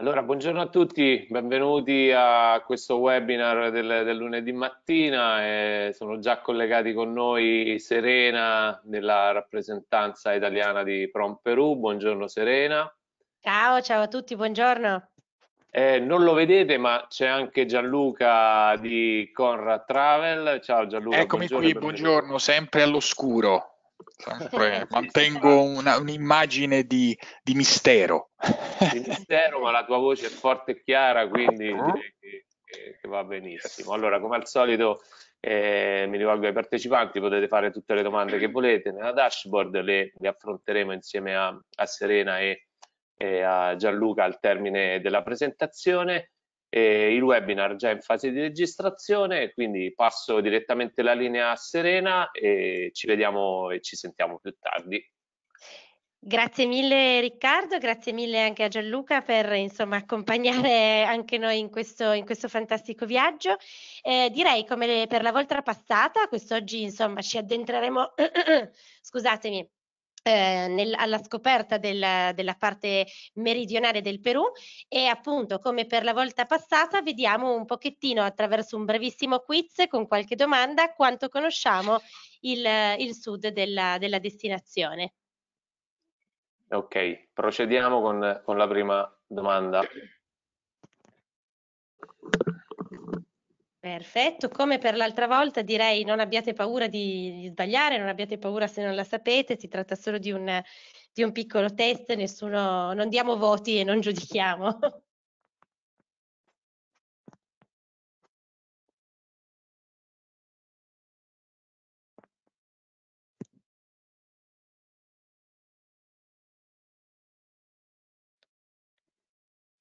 Allora, buongiorno a tutti, benvenuti a questo webinar del, del lunedì mattina. Eh, sono già collegati con noi Serena della rappresentanza italiana di Prom Perù. Buongiorno Serena. Ciao, ciao a tutti, buongiorno. Eh, non lo vedete, ma c'è anche Gianluca di Conrad Travel. Ciao Gianluca. Eccomi buongiorno, qui, buongiorno, sempre all'oscuro. Sempre eh, mantengo una, un'immagine di, di mistero. di mistero, ma la tua voce è forte e chiara, quindi eh? che, che, va benissimo. Allora, come al solito, eh, mi rivolgo ai partecipanti, potete fare tutte le domande che volete nella dashboard, le, le affronteremo insieme a, a Serena e, e, a Gianluca al termine della presentazione. Eh, il webinar già in fase di registrazione, quindi passo direttamente la linea a Serena e ci vediamo e ci sentiamo più tardi. Grazie mille Riccardo, grazie mille anche a Gianluca per insomma, accompagnare anche noi in questo, in questo fantastico viaggio. Eh, direi come per la volta passata, quest'oggi insomma, ci addentreremo, scusatemi, eh, nel, alla scoperta della, della, parte meridionale del Perù e appunto come per la volta passata vediamo un pochettino attraverso un brevissimo quiz con qualche domanda quanto conosciamo il, il sud della, della, destinazione. Ok, procediamo con, con la prima domanda. Perfetto, come per l'altra volta direi non abbiate paura di, di, sbagliare, non abbiate paura se non la sapete, si tratta solo di un, di un piccolo test, nessuno, non diamo voti e non giudichiamo.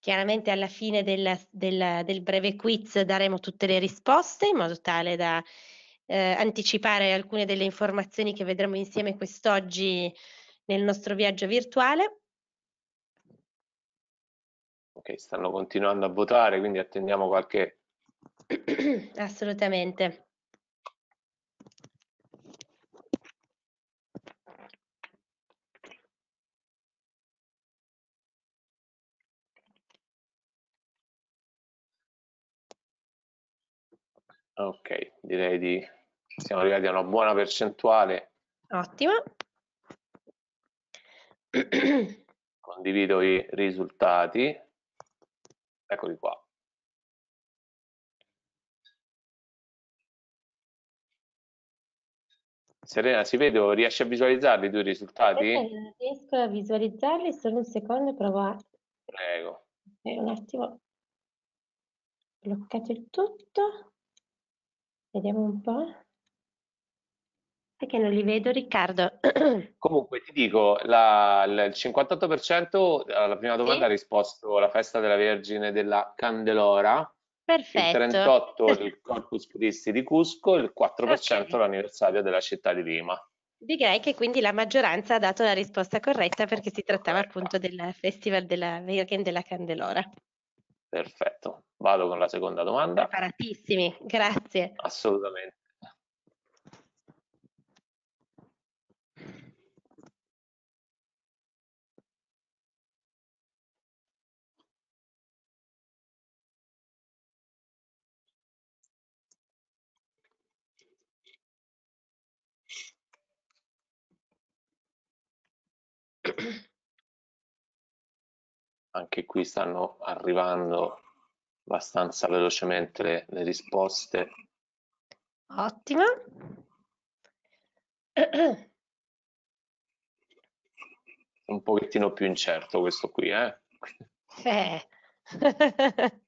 Chiaramente alla fine del, del, del breve quiz daremo tutte le risposte in modo tale da eh, anticipare alcune delle informazioni che vedremo insieme quest'oggi nel nostro viaggio virtuale. Ok, stanno continuando a votare, quindi attendiamo qualche... Assolutamente. Ok, direi di siamo arrivati a una buona percentuale. Ottimo. Condivido i risultati. Eccoli qua. Serena, si vede o riesci a visualizzarli i tuoi risultati? Eh, riesco a visualizzarli, solo un secondo provo a... Prego. Eh, un attimo. Bloccate il tutto. Vediamo un po'. Perché non li vedo, Riccardo. Comunque ti dico, la, la, il 58% alla prima domanda sì. ha risposto alla festa della Vergine della Candelora. Perfetto. Il 38% il Corpus Christi di Cusco, il 4% okay. l'anniversario della città di Lima. Direi che quindi la maggioranza ha dato la risposta corretta perché si trattava appunto del Festival della Vergine della Candelora. Perfetto, vado con la seconda domanda. Preparatissimi, grazie. Assolutamente. anche qui stanno arrivando abbastanza velocemente le, le risposte. Ottimo. Un pochettino più incerto questo qui, eh? eh.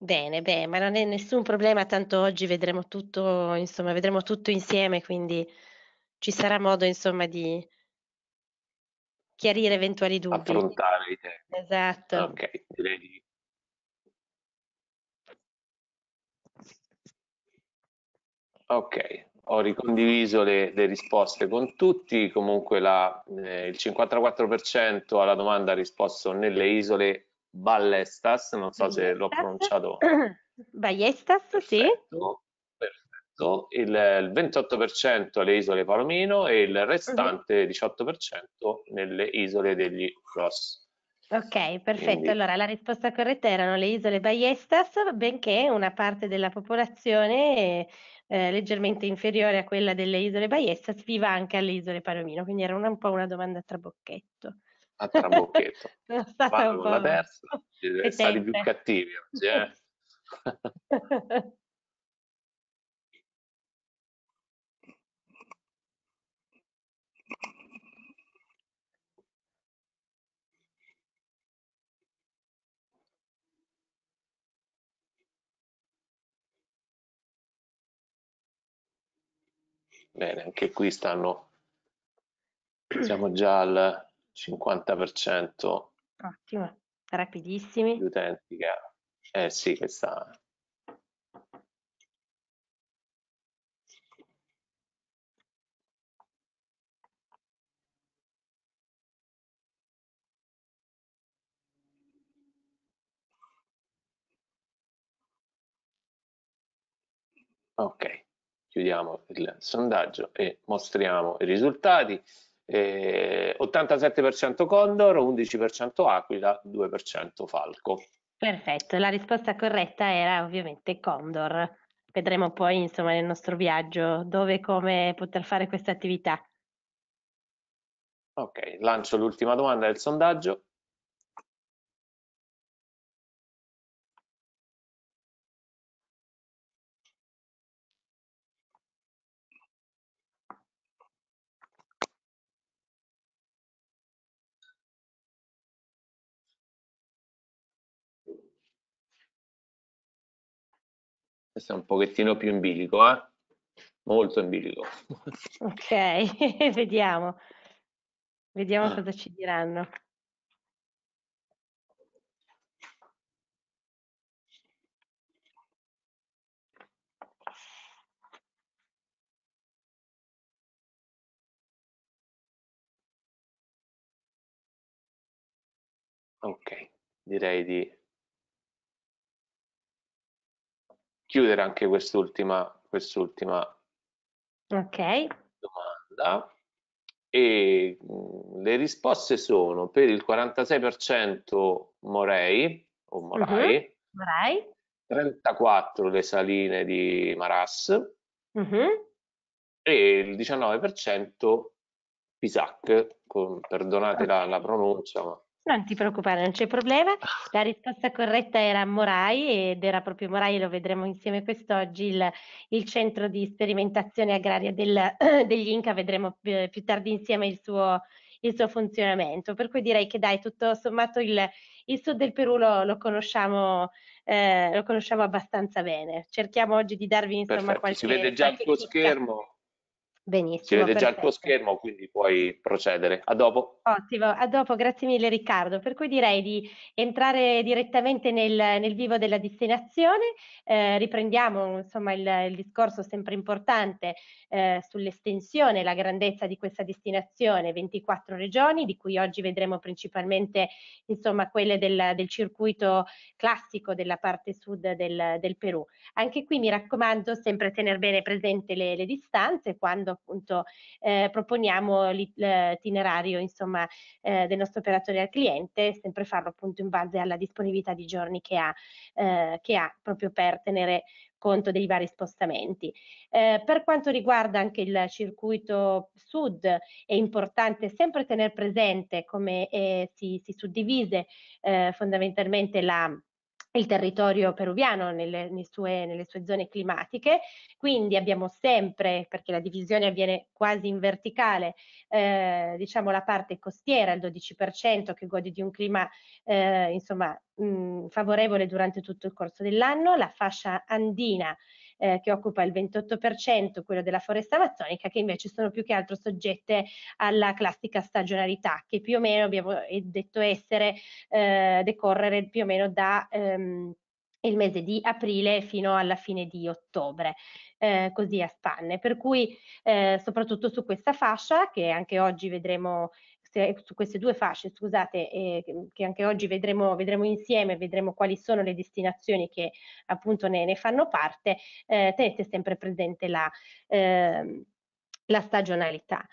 Bene, beh, ma non è nessun problema, tanto oggi vedremo tutto, insomma, vedremo tutto insieme, quindi ci sarà modo, insomma, di, chiarire eventuali dubbi. Affrontare i temi. Esatto. Ok, direi di Ok, ho ricondiviso le, le, risposte con tutti, comunque la, eh, il 54% alla domanda ha risposto nelle isole Ballestas, non so Ballestas. se l'ho pronunciato. Ballestas, Perfetto. sì il, il 28% alle isole Palomino e il mhm. restante 18% nelle isole degli Ross. Ok, perfetto. Quindi... Allora la risposta corretta erano le isole Ballestas, benché una parte della popolazione eh, leggermente inferiore a quella delle isole Ballestas viva anche alle isole Palomino, quindi era una, un po' una domanda a trabocchetto. A trabocchetto. Sono stata Vado un po'... la terza, siete stati più cattivi oggi, eh? Bene, anche qui stanno, siamo già al 50% Ottimo, rapidissimi. Gli utenti che eh sì, questa Ok, chiudiamo il sondaggio e mostriamo i risultati. Eh, 87% Condor, 11% Aquila, 2% Falco. Perfetto, la risposta corretta era ovviamente Condor. Vedremo poi insomma nel nostro viaggio dove e come poter fare questa attività. Ok, lancio l'ultima domanda del sondaggio. Questo è un pochettino più in bilico, eh? Molto in bilico. ok, vediamo. Vediamo ah. cosa ci diranno. Ok, direi di chiudere anche quest'ultima, quest'ultima okay. domanda e le risposte sono per il 46% Morei o Morai, mhm, uh-huh. 34 le saline di Maras uh-huh. e il 19% Pisac, con, perdonate la, la pronuncia ma non ti preoccupare, non c'è problema. La risposta corretta era Morai ed era proprio Morai, lo vedremo insieme quest'oggi, il, il centro di sperimentazione agraria del, degli Inca, vedremo eh, più, tardi insieme il suo, il suo, funzionamento. Per cui direi che dai, tutto sommato il, il sud del Perù lo, lo, conosciamo, eh, lo, conosciamo, abbastanza bene. Cerchiamo oggi di darvi insomma Perfetto, qualche... Si vede già il tuo chicca. Benissimo. Si vede perfetto. già il tuo schermo, quindi puoi procedere. A dopo. Ottimo, a dopo, grazie mille Riccardo. Per cui direi di entrare direttamente nel, nel vivo della destinazione. Eh, riprendiamo insomma il, il, discorso sempre importante eh, sull'estensione, la grandezza di questa destinazione, 24 regioni, di cui oggi vedremo principalmente insomma quelle del, del circuito classico della parte sud del, del, Perù. Anche qui mi raccomando sempre tenere bene presente le, le distanze quando appunto eh, proponiamo l'itinerario insomma, eh, del nostro operatore al cliente, sempre farlo appunto in base alla disponibilità di giorni che ha, eh, che ha proprio per tenere conto dei vari spostamenti. Eh, per quanto riguarda anche il circuito sud, è importante sempre tenere presente come eh, si, si, suddivise eh, fondamentalmente la il territorio peruviano nelle, nelle, sue, nelle, sue, zone climatiche, quindi abbiamo sempre, perché la divisione avviene quasi in verticale, eh, diciamo la parte costiera, il 12% che gode di un clima eh, insomma, mh, mm, favorevole durante tutto il corso dell'anno, la fascia andina eh, che occupa il 28%, quello della foresta amazzonica, che invece sono più che altro soggette alla classica stagionalità, che più o meno abbiamo eh, detto essere eh, decorrere più o meno da... Ehm, il mese di aprile fino alla fine di ottobre, eh, così a spanne. Per cui eh, soprattutto su questa fascia, che anche oggi vedremo su queste due fasce, scusate, eh, che anche oggi vedremo, vedremo, insieme, vedremo quali sono le destinazioni che appunto ne, ne fanno parte, eh, tenete sempre presente la, eh, la stagionalità.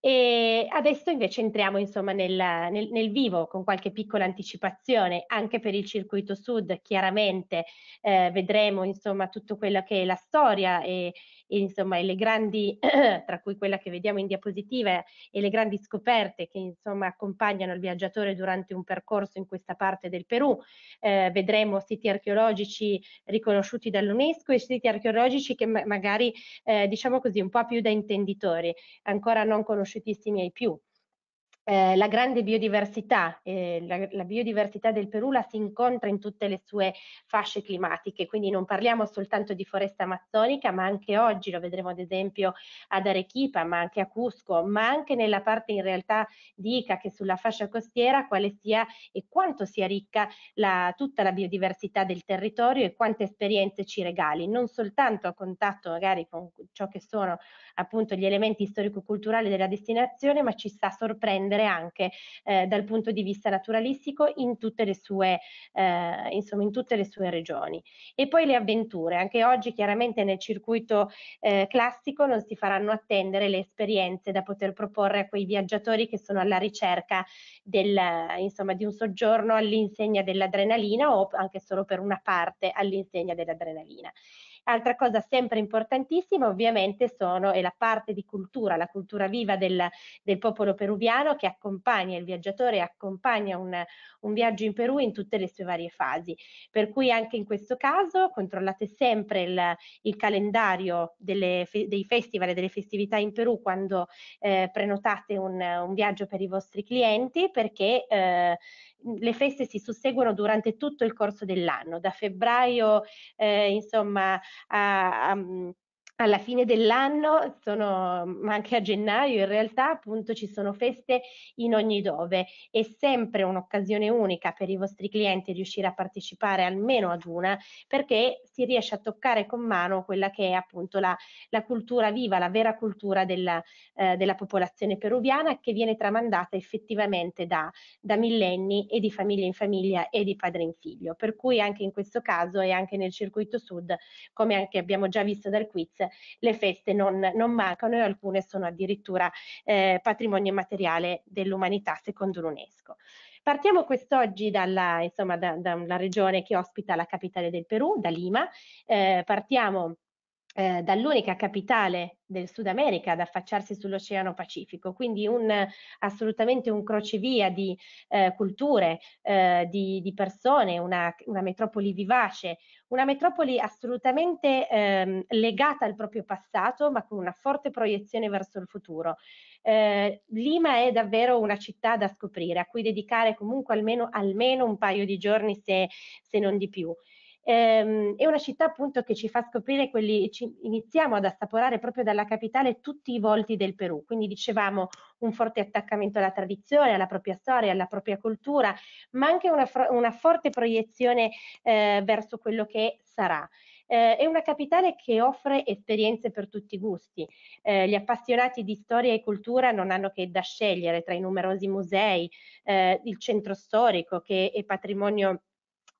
E adesso invece entriamo insomma nel, nel, nel, vivo con qualche piccola anticipazione anche per il circuito sud chiaramente eh, vedremo insomma tutta quella che è la storia e, e insomma le grandi, tra cui quella che vediamo in diapositiva, e le grandi scoperte che insomma accompagnano il viaggiatore durante un percorso in questa parte del Perù. Eh, vedremo siti archeologici riconosciuti dall'UNESCO e siti archeologici che ma magari eh, diciamo così un po' più da intenditori, ancora non conosciutissimi ai più eh, la grande biodiversità, eh, la, la, biodiversità del Perù la si incontra in tutte le sue fasce climatiche, quindi non parliamo soltanto di foresta amazzonica, ma anche oggi lo vedremo ad esempio ad Arequipa, ma anche a Cusco, ma anche nella parte in realtà di Ica che sulla fascia costiera, quale sia e quanto sia ricca la, tutta la biodiversità del territorio e quante esperienze ci regali, non soltanto a contatto magari con ciò che sono appunto gli elementi storico-culturali della destinazione, ma ci sa sorprendere comprendere anche eh, dal punto di vista naturalistico in tutte, le sue, eh, insomma, in tutte le sue regioni. E poi le avventure, anche oggi chiaramente nel circuito eh, classico non si faranno attendere le esperienze da poter proporre a quei viaggiatori che sono alla ricerca del, insomma, di un soggiorno all'insegna dell'adrenalina o anche solo per una parte all'insegna dell'adrenalina. Altra cosa sempre importantissima ovviamente sono, è la parte di cultura, la cultura viva del, del popolo peruviano che accompagna il viaggiatore accompagna un, un viaggio in Perù in tutte le sue varie fasi. Per cui anche in questo caso controllate sempre il, il calendario delle, dei festival e delle festività in Perù quando eh, prenotate un, un, viaggio per i vostri clienti perché eh, le feste si susseguono durante tutto il corso dell'anno, da febbraio eh, insomma a, a, alla fine dell'anno, sono, ma anche a gennaio in realtà, appunto ci sono feste in ogni dove. È sempre un'occasione unica per i vostri clienti riuscire a partecipare almeno ad una, perché si riesce a toccare con mano quella che è appunto la, la cultura viva, la vera cultura della, eh, della, popolazione peruviana che viene tramandata effettivamente da, da millenni e di famiglia in famiglia e di padre in figlio. Per cui anche in questo caso e anche nel circuito sud, come anche abbiamo già visto dal quiz, le feste non, non mancano e alcune sono addirittura eh, patrimonio immateriale dell'umanità secondo l'UNESCO. Partiamo quest'oggi dalla, insomma, da, da regione che ospita la capitale del Perù, da Lima. Eh, partiamo eh, dall'unica capitale del Sud America ad affacciarsi sull'Oceano Pacifico, quindi un, assolutamente un crocevia di eh, culture, eh, di, di, persone, una, una, metropoli vivace, una metropoli assolutamente ehm, legata al proprio passato ma con una forte proiezione verso il futuro. Eh, Lima è davvero una città da scoprire, a cui dedicare comunque almeno, almeno un paio di giorni se, se non di più. Ehm, è una città appunto che ci fa scoprire quelli, ci, iniziamo ad assaporare proprio dalla capitale tutti i volti del Perù. Quindi dicevamo un forte attaccamento alla tradizione, alla propria storia, alla propria cultura, ma anche una, una forte proiezione eh, verso quello che sarà. Eh, è una capitale che offre esperienze per tutti i gusti. Eh, gli appassionati di storia e cultura non hanno che da scegliere tra i numerosi musei, eh, il centro storico che è patrimonio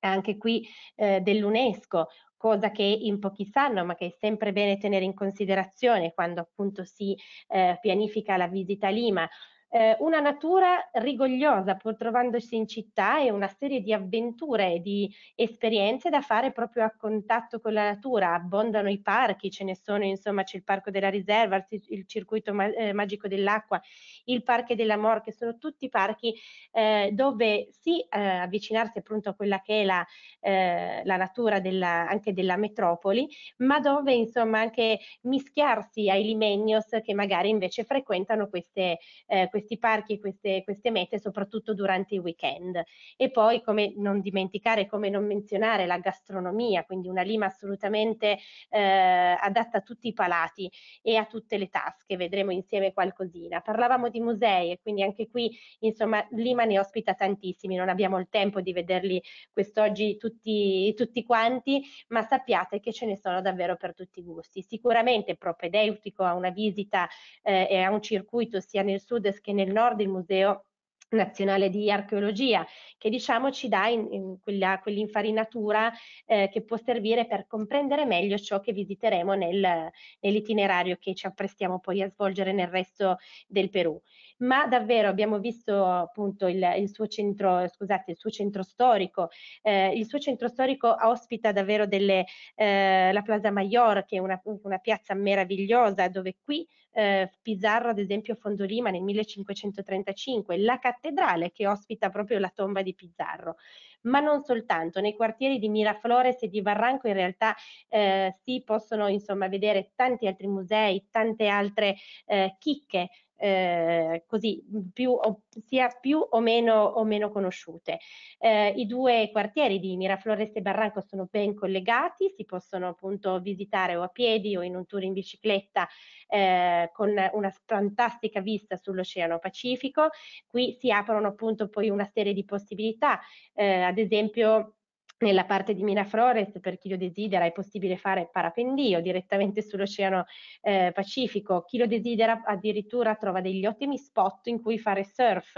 anche qui eh, dell'UNESCO, cosa che in pochi sanno ma che è sempre bene tenere in considerazione quando appunto si eh, pianifica la visita a Lima eh, una natura rigogliosa pur trovandosi in città e una serie di avventure e di esperienze da fare proprio a contatto con la natura. Abbondano i parchi, ce ne sono, insomma, c'è il Parco della Riserva, il Circuito eh, Magico dell'Acqua, il Parche dell'Amor, che sono tutti parchi eh, dove sì, eh, avvicinarsi appunto a quella che è la, eh, la natura della, anche della metropoli, ma dove insomma anche mischiarsi ai limenios che magari invece frequentano queste, eh, queste questi parchi e queste, queste mete soprattutto durante i weekend. E poi come non dimenticare, come non menzionare la gastronomia, quindi una lima assolutamente eh, adatta a tutti i palati e a tutte le tasche, vedremo insieme qualcosina. Parlavamo di musei e quindi anche qui insomma Lima ne ospita tantissimi, non abbiamo il tempo di vederli quest'oggi tutti, tutti quanti, ma sappiate che ce ne sono davvero per tutti i gusti. Sicuramente propedeutico a una visita eh, e a un circuito sia nel sud che nel nord il museo nazionale di archeologia che diciamo ci dà in, in quella, quell'infarinatura eh, che può servire per comprendere meglio ciò che visiteremo nel, nell'itinerario che ci apprestiamo poi a svolgere nel resto del Perù. Ma davvero abbiamo visto appunto il, il, suo, centro, scusate, il suo centro storico, eh, il suo centro storico ospita davvero delle, eh, la Plaza Mayor che è una, una piazza meravigliosa dove qui eh, Pizarro, ad esempio Fondolima nel 1535, la cattedrale che ospita proprio la tomba di Pizarro. Ma non soltanto, nei quartieri di Miraflores e di Barranco in realtà eh, si possono insomma vedere tanti altri musei, tante altre eh, chicche eh, così più o, sia più o meno, o meno conosciute. Eh, I due quartieri di Miraflores e Barranco sono ben collegati, si possono appunto visitare o a piedi o in un tour in bicicletta eh, con una fantastica vista sull'Oceano Pacifico. Qui si aprono appunto poi una serie di possibilità, eh, ad esempio nella parte di Miraflores, per chi lo desidera, è possibile fare parapendio direttamente sull'Oceano eh, Pacifico. Chi lo desidera addirittura trova degli ottimi spot in cui fare surf.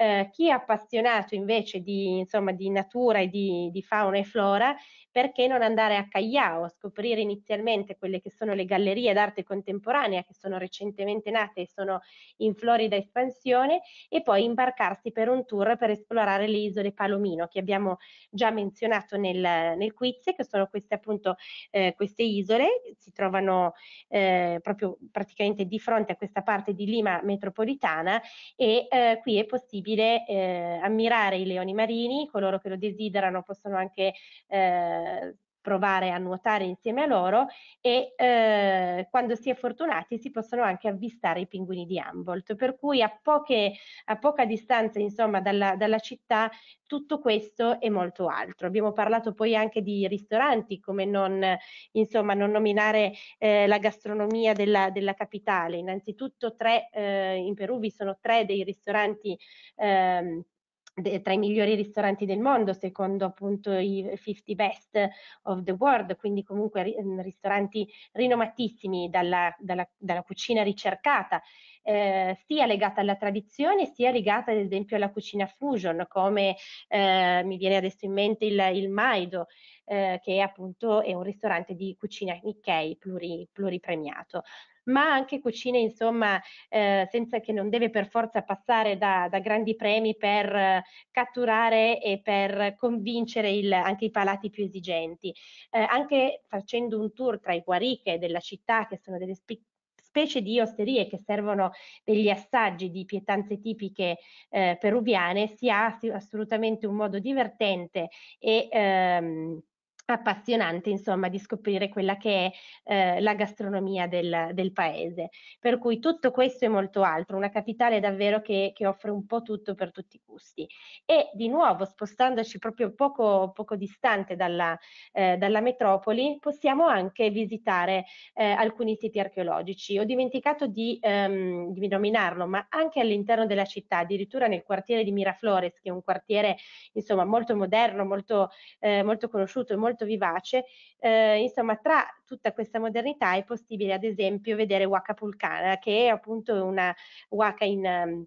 Eh, chi è appassionato invece di, insomma, di natura e di, di, fauna e flora, perché non andare a Cagliao a scoprire inizialmente quelle che sono le gallerie d'arte contemporanea che sono recentemente nate e sono in florida espansione e poi imbarcarsi per un tour per esplorare le isole Palomino che abbiamo già menzionato nel, nel quiz, che sono queste appunto eh, queste isole, si trovano eh, proprio praticamente di fronte a questa parte di Lima metropolitana e eh, qui è possibile possibile eh, ammirare i leoni marini, coloro che lo desiderano possono anche eh, provare a nuotare insieme a loro e eh, quando si è fortunati si possono anche avvistare i pinguini di Humboldt, per cui a, poche, a poca distanza insomma dalla, dalla, città tutto questo e molto altro. Abbiamo parlato poi anche di ristoranti, come non, insomma, non nominare eh, la gastronomia della, della, capitale. Innanzitutto tre, eh, in Perù vi sono tre dei ristoranti ehm, tra i migliori ristoranti del mondo, secondo appunto i 50 best of the world, quindi comunque mm, ristoranti rinomatissimi dalla, dalla, dalla cucina ricercata, eh, sia legata alla tradizione, sia legata ad esempio alla cucina fusion, come eh, mi viene adesso in mente il, il Maido, eh, che è appunto è un ristorante di cucina Nikkei pluri, pluripremiato ma anche cucine insomma eh, senza che non deve per forza passare da, da grandi premi per eh, catturare e per convincere il, anche i palati più esigenti. Eh, anche facendo un tour tra i guariche della città che sono delle spic- specie di osterie che servono degli assaggi di pietanze tipiche eh, peruviane, si ha assolutamente un modo divertente e ehm, appassionante insomma di scoprire quella che è eh, la gastronomia del, del, paese per cui tutto questo e molto altro una capitale davvero che, che, offre un po' tutto per tutti i gusti e di nuovo spostandoci proprio poco, poco distante dalla, eh, dalla, metropoli possiamo anche visitare eh, alcuni siti archeologici ho dimenticato di, ehm, di nominarlo ma anche all'interno della città addirittura nel quartiere di Miraflores che è un quartiere insomma molto moderno molto, eh, molto conosciuto e molto molto vivace. Eh, insomma, tra tutta questa modernità è possibile, ad esempio, vedere Waka Pulcana, che è appunto una Waka in, um,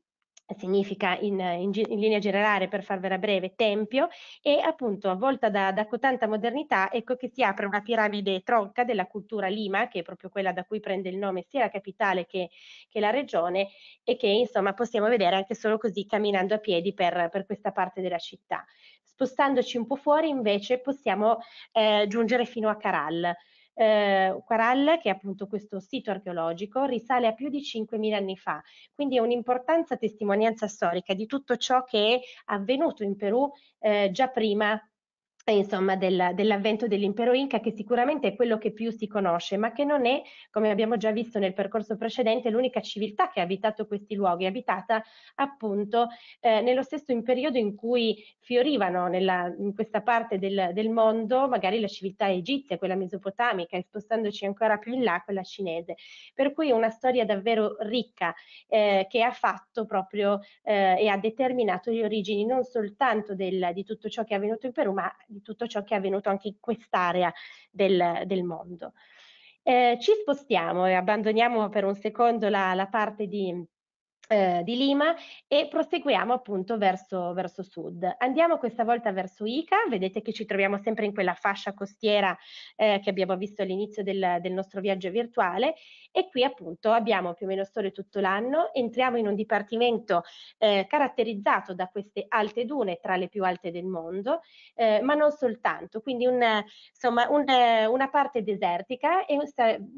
significa in, in, in, linea generale, per farvela breve, tempio, e appunto avvolta da, da cotanta modernità, ecco che si apre una piramide tronca della cultura Lima, che è proprio quella da cui prende il nome sia la capitale che, che la regione, e che insomma possiamo vedere anche solo così camminando a piedi per, per questa parte della città. Spostandoci un po' fuori invece possiamo eh, giungere fino a Caral, eh, che è appunto questo sito archeologico, risale a più di 5.000 anni fa, quindi è un'importanza testimonianza storica di tutto ciò che è avvenuto in Perù eh, già prima eh, insomma, del, dell'avvento dell'impero Inca, che sicuramente è quello che più si conosce, ma che non è, come abbiamo già visto nel percorso precedente, l'unica civiltà che ha abitato questi luoghi, abitata appunto eh, nello stesso periodo in cui fiorivano nella, in questa parte del, del, mondo magari la civiltà egizia, quella mesopotamica, e spostandoci ancora più in là quella cinese. Per cui è una storia davvero ricca eh, che ha fatto proprio eh, e ha determinato le origini non soltanto del, di tutto ciò che è avvenuto in Perù, ma di tutto ciò che è avvenuto anche in quest'area del, del mondo. Eh, ci spostiamo e abbandoniamo per un secondo la, la parte di eh, di Lima e proseguiamo appunto verso, verso, sud. Andiamo questa volta verso Ica, vedete che ci troviamo sempre in quella fascia costiera eh, che abbiamo visto all'inizio del, del, nostro viaggio virtuale e qui appunto abbiamo più o meno sole tutto l'anno, entriamo in un dipartimento eh, caratterizzato da queste alte dune, tra le più alte del mondo, eh, ma non soltanto, quindi un, insomma, un, una parte desertica e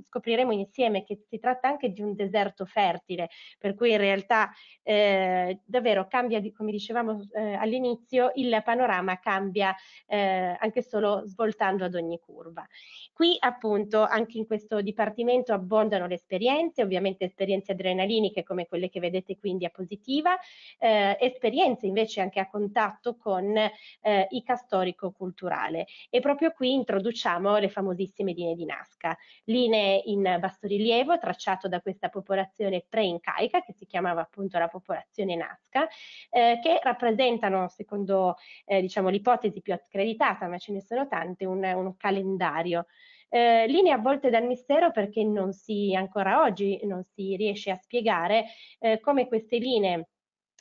scopriremo insieme che si tratta anche di un deserto fertile, per cui in realtà realtà eh, davvero cambia, come dicevamo eh, all'inizio, il panorama cambia eh, anche solo svoltando ad ogni curva. Qui appunto anche in questo dipartimento abbondano le esperienze, ovviamente esperienze adrenaliniche come quelle che vedete quindi a positiva, eh, esperienze invece anche a contatto con eh, ICA storico-culturale e proprio qui introduciamo le famosissime linee di Nazca, linee in bassorilievo tracciato da questa popolazione pre-incaica che si chiama funzionava appunto la popolazione nasca, eh, che rappresentano, secondo eh, diciamo, l'ipotesi più accreditata, ma ce ne sono tante, un, un calendario. Eh, linee avvolte dal mistero perché non si, ancora oggi non si riesce a spiegare eh, come queste linee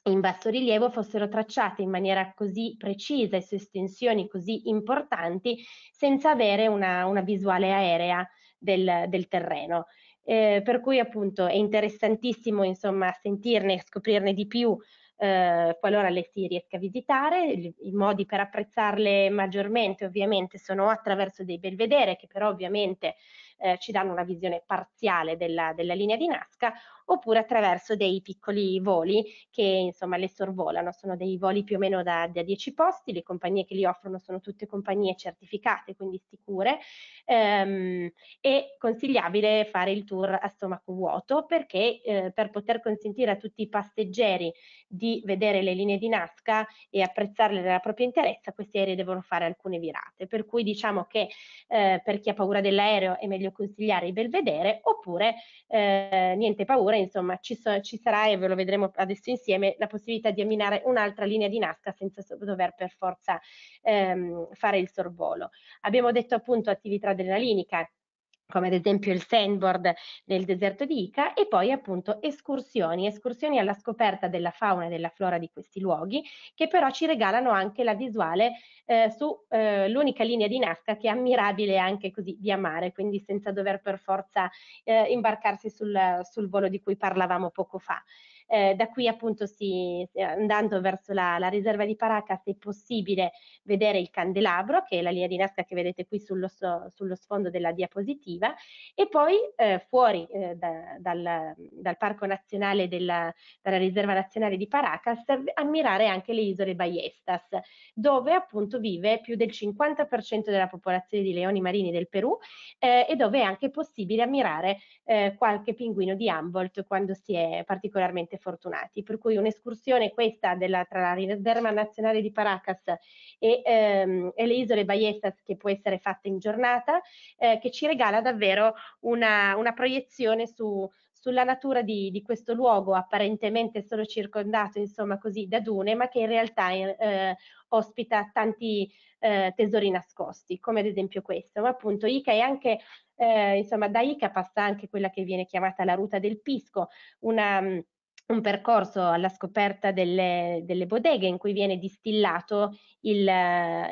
in basso rilievo fossero tracciate in maniera così precisa e su estensioni così importanti senza avere una, una visuale aerea del, del terreno eh, per cui appunto è interessantissimo insomma sentirne e scoprirne di più eh, qualora le si riesca a visitare. I, I modi per apprezzarle maggiormente ovviamente sono attraverso dei belvedere che però ovviamente eh, ci danno una visione parziale della, della linea di Nazca oppure attraverso dei piccoli voli che insomma le sorvolano, sono dei voli più o meno da, da 10 posti, le compagnie che li offrono sono tutte compagnie certificate, quindi sicure, ehm, è consigliabile fare il tour a stomaco vuoto perché eh, per poter consentire a tutti i passeggeri di vedere le linee di Nazca e apprezzarle nella propria interezza, questi aerei devono fare alcune virate, per cui diciamo che eh, per chi ha paura dell'aereo è meglio consigliare il Belvedere oppure eh, niente paura, insomma ci, so, ci, sarà e ve lo vedremo adesso insieme la possibilità di amminare un'altra linea di Nasca senza dover per forza ehm, fare il sorvolo. Abbiamo detto appunto attività adrenalinica come ad esempio il sandboard nel deserto di Ica e poi appunto escursioni, escursioni alla scoperta della fauna e della flora di questi luoghi che però ci regalano anche la visuale eh, sull'unica eh, linea di Nazca che è ammirabile anche così via mare, quindi senza dover per forza eh, imbarcarsi sul, sul volo di cui parlavamo poco fa eh, da qui appunto si, eh, andando verso la, la riserva di Paracas è possibile vedere il candelabro che è la linea di Nazca che vedete qui sullo, sullo sfondo della diapositiva e poi eh, fuori eh, da, dal, dal, Parco Nazionale della, dalla Riserva Nazionale di Paracas ammirare anche le isole Ballestas dove appunto vive più del 50% della popolazione di leoni marini del Perù eh, e dove è anche possibile ammirare eh, qualche pinguino di Humboldt quando si è particolarmente fortunati. Per cui un'escursione questa della, tra la Riserva Nazionale di Paracas e, ehm, e le isole Baiestas che può essere fatta in giornata, eh, che ci regala davvero una, una proiezione su, sulla natura di, di, questo luogo apparentemente solo circondato insomma così da dune ma che in realtà eh, ospita tanti eh, tesori nascosti come ad esempio questo ma appunto Ica è anche eh, insomma da Ica passa anche quella che viene chiamata la ruta del Pisco una un percorso alla scoperta delle, delle, bodeghe in cui viene distillato il,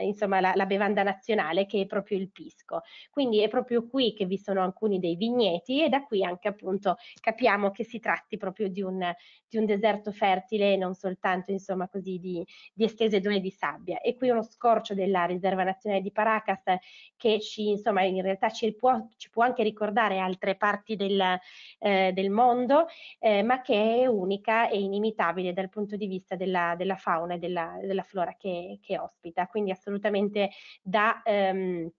insomma, la, la, bevanda nazionale che è proprio il pisco. Quindi è proprio qui che vi sono alcuni dei vigneti e da qui anche appunto capiamo che si tratti proprio di un, di un deserto fertile e non soltanto insomma così di, di estese dune di sabbia. E qui uno scorcio della riserva nazionale di Paracas che ci insomma in realtà ci può, ci può anche ricordare altre parti del, eh, del mondo eh, ma che è un unica e inimitabile dal punto di vista della, della fauna e della, della flora che, che, ospita, quindi assolutamente da... Ehm,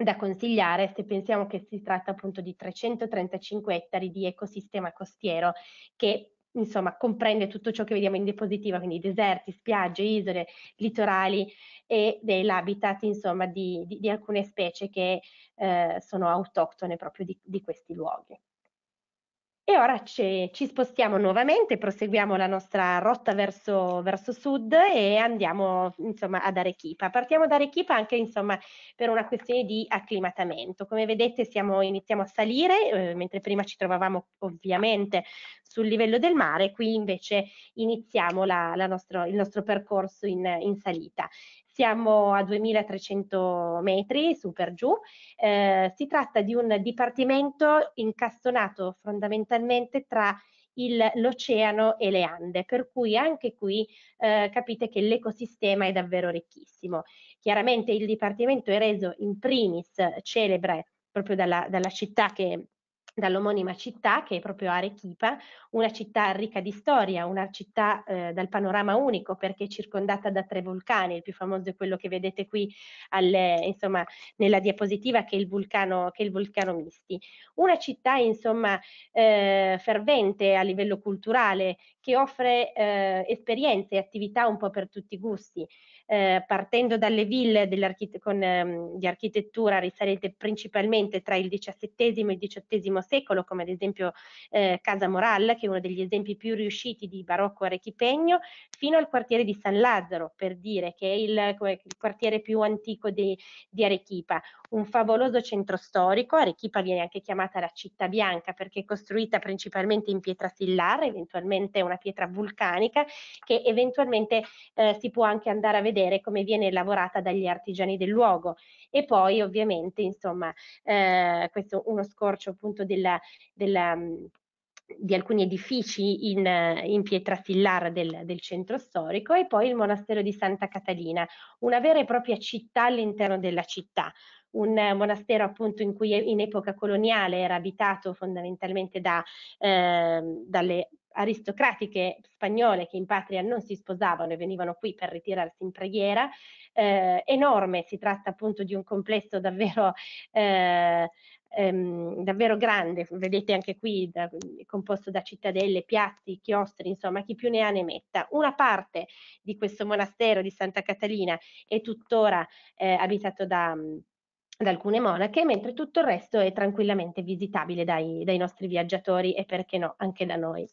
da consigliare se pensiamo che si tratta appunto di 335 ettari di ecosistema costiero che insomma comprende tutto ciò che vediamo in depositiva, quindi deserti, spiagge, isole, litorali e dell'habitat insomma di, di, di alcune specie che eh, sono autoctone proprio di, di questi luoghi. E ora ci spostiamo nuovamente, proseguiamo la nostra rotta verso, verso sud e andiamo insomma, ad Arequipa. Partiamo da Arequipa anche insomma, per una questione di acclimatamento. Come vedete siamo, iniziamo a salire, eh, mentre prima ci trovavamo ovviamente sul livello del mare, qui invece iniziamo la, la nostro, il nostro percorso in, in salita. Siamo a 2300 metri su per giù. Eh, si tratta di un dipartimento incastonato fondamentalmente tra l'oceano e le Ande, per cui anche qui eh, capite che l'ecosistema è davvero ricchissimo. Chiaramente il dipartimento è reso in primis celebre proprio dalla, dalla città che dall'omonima città che è proprio Arequipa, una città ricca di storia, una città eh, dal panorama unico perché è circondata da tre vulcani, il più famoso è quello che vedete qui al, insomma, nella diapositiva che è il vulcano, che è il vulcano Misti. Una città insomma eh, fervente a livello culturale che offre eh, esperienze e attività un po' per tutti i gusti, eh, partendo dalle ville con, ehm, di architettura risalente principalmente tra il XVII e il XVIII secolo, come ad esempio eh, Casa Moral, che è uno degli esempi più riusciti di barocco arechipeño, fino al quartiere di San Lazzaro, per dire, che è il, il quartiere più antico di, di Arequipa, un favoloso centro storico, Arequipa viene anche chiamata la città bianca perché è costruita principalmente in pietra sillare, eventualmente una una pietra vulcanica che eventualmente eh, si può anche andare a vedere come viene lavorata dagli artigiani del luogo e poi ovviamente insomma eh, questo uno scorcio appunto della, della mm, di alcuni edifici in, in pietra fillar del, del, centro storico e poi il monastero di Santa Catalina, una vera e propria città all'interno della città, un monastero appunto in cui in epoca coloniale era abitato fondamentalmente da, eh, dalle aristocratiche spagnole che in patria non si sposavano e venivano qui per ritirarsi in preghiera, eh, enorme, si tratta appunto di un complesso davvero, eh, ehm, davvero grande, vedete anche qui da, composto da cittadelle, piatti, chiostri, insomma chi più ne ha ne metta. Una parte di questo monastero di Santa Catalina è tuttora eh, abitato da da alcune monache, mentre tutto il resto è tranquillamente visitabile dai, dai nostri viaggiatori e perché no, anche da noi.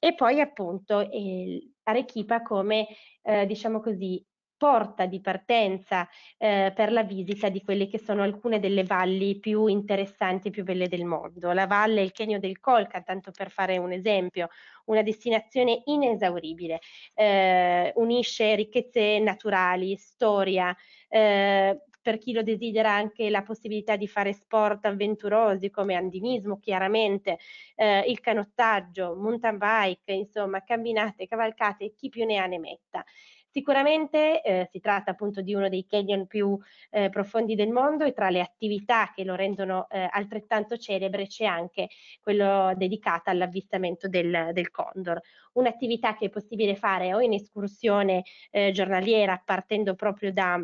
E poi appunto eh, Arequipa come, eh, diciamo così, porta di partenza eh, per la visita di quelle che sono alcune delle valli più interessanti e più belle del mondo. La valle, il Kenio del Colca, tanto per fare un esempio, una destinazione inesauribile, eh, unisce ricchezze naturali, storia, eh, per chi lo desidera anche la possibilità di fare sport avventurosi come andinismo chiaramente, eh, il canottaggio, mountain bike, insomma camminate, cavalcate, chi più ne ha ne metta. Sicuramente eh, si tratta appunto di uno dei canyon più eh, profondi del mondo e tra le attività che lo rendono eh, altrettanto celebre c'è anche quello dedicato all'avvistamento del, del condor. Un'attività che è possibile fare o in escursione eh, giornaliera partendo proprio da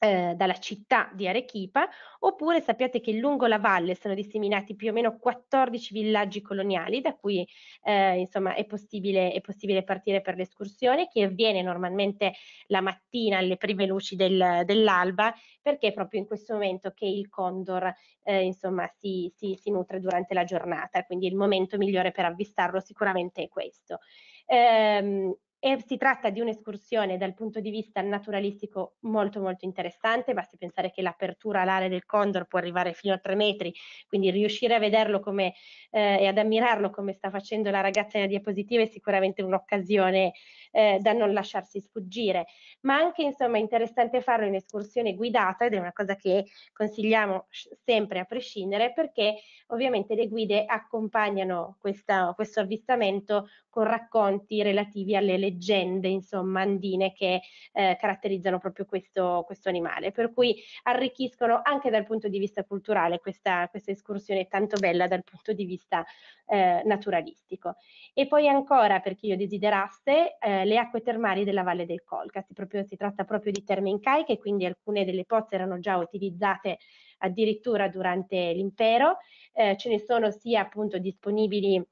eh, dalla città di Arequipa, oppure sappiate che lungo la valle sono disseminati più o meno 14 villaggi coloniali da cui eh, insomma, è, possibile, è possibile partire per l'escursione che avviene normalmente la mattina alle prime luci del, dell'alba perché è proprio in questo momento che il condor eh, insomma, si, si, si nutre durante la giornata, quindi il momento migliore per avvistarlo sicuramente è questo. Ehm, e si tratta di un'escursione dal punto di vista naturalistico molto molto interessante, basti pensare che l'apertura alare del Condor può arrivare fino a tre metri, quindi riuscire a vederlo come, eh, e ad ammirarlo come sta facendo la ragazza nella diapositiva è sicuramente un'occasione eh, da non lasciarsi sfuggire, ma anche insomma è interessante farlo in escursione guidata ed è una cosa che consigliamo sempre a prescindere perché ovviamente le guide accompagnano questa, questo avvistamento con racconti relativi alle leggende insomma andine che eh, caratterizzano proprio questo, questo animale, per cui arricchiscono anche dal punto di vista culturale questa, questa escursione tanto bella dal punto di vista eh, naturalistico. E poi ancora per chi lo desiderasse eh, le acque termali della Valle del Colca. Proprio, si tratta proprio di terme incaiche, quindi alcune delle pozze erano già utilizzate addirittura durante l'impero. Eh, ce ne sono sia appunto disponibili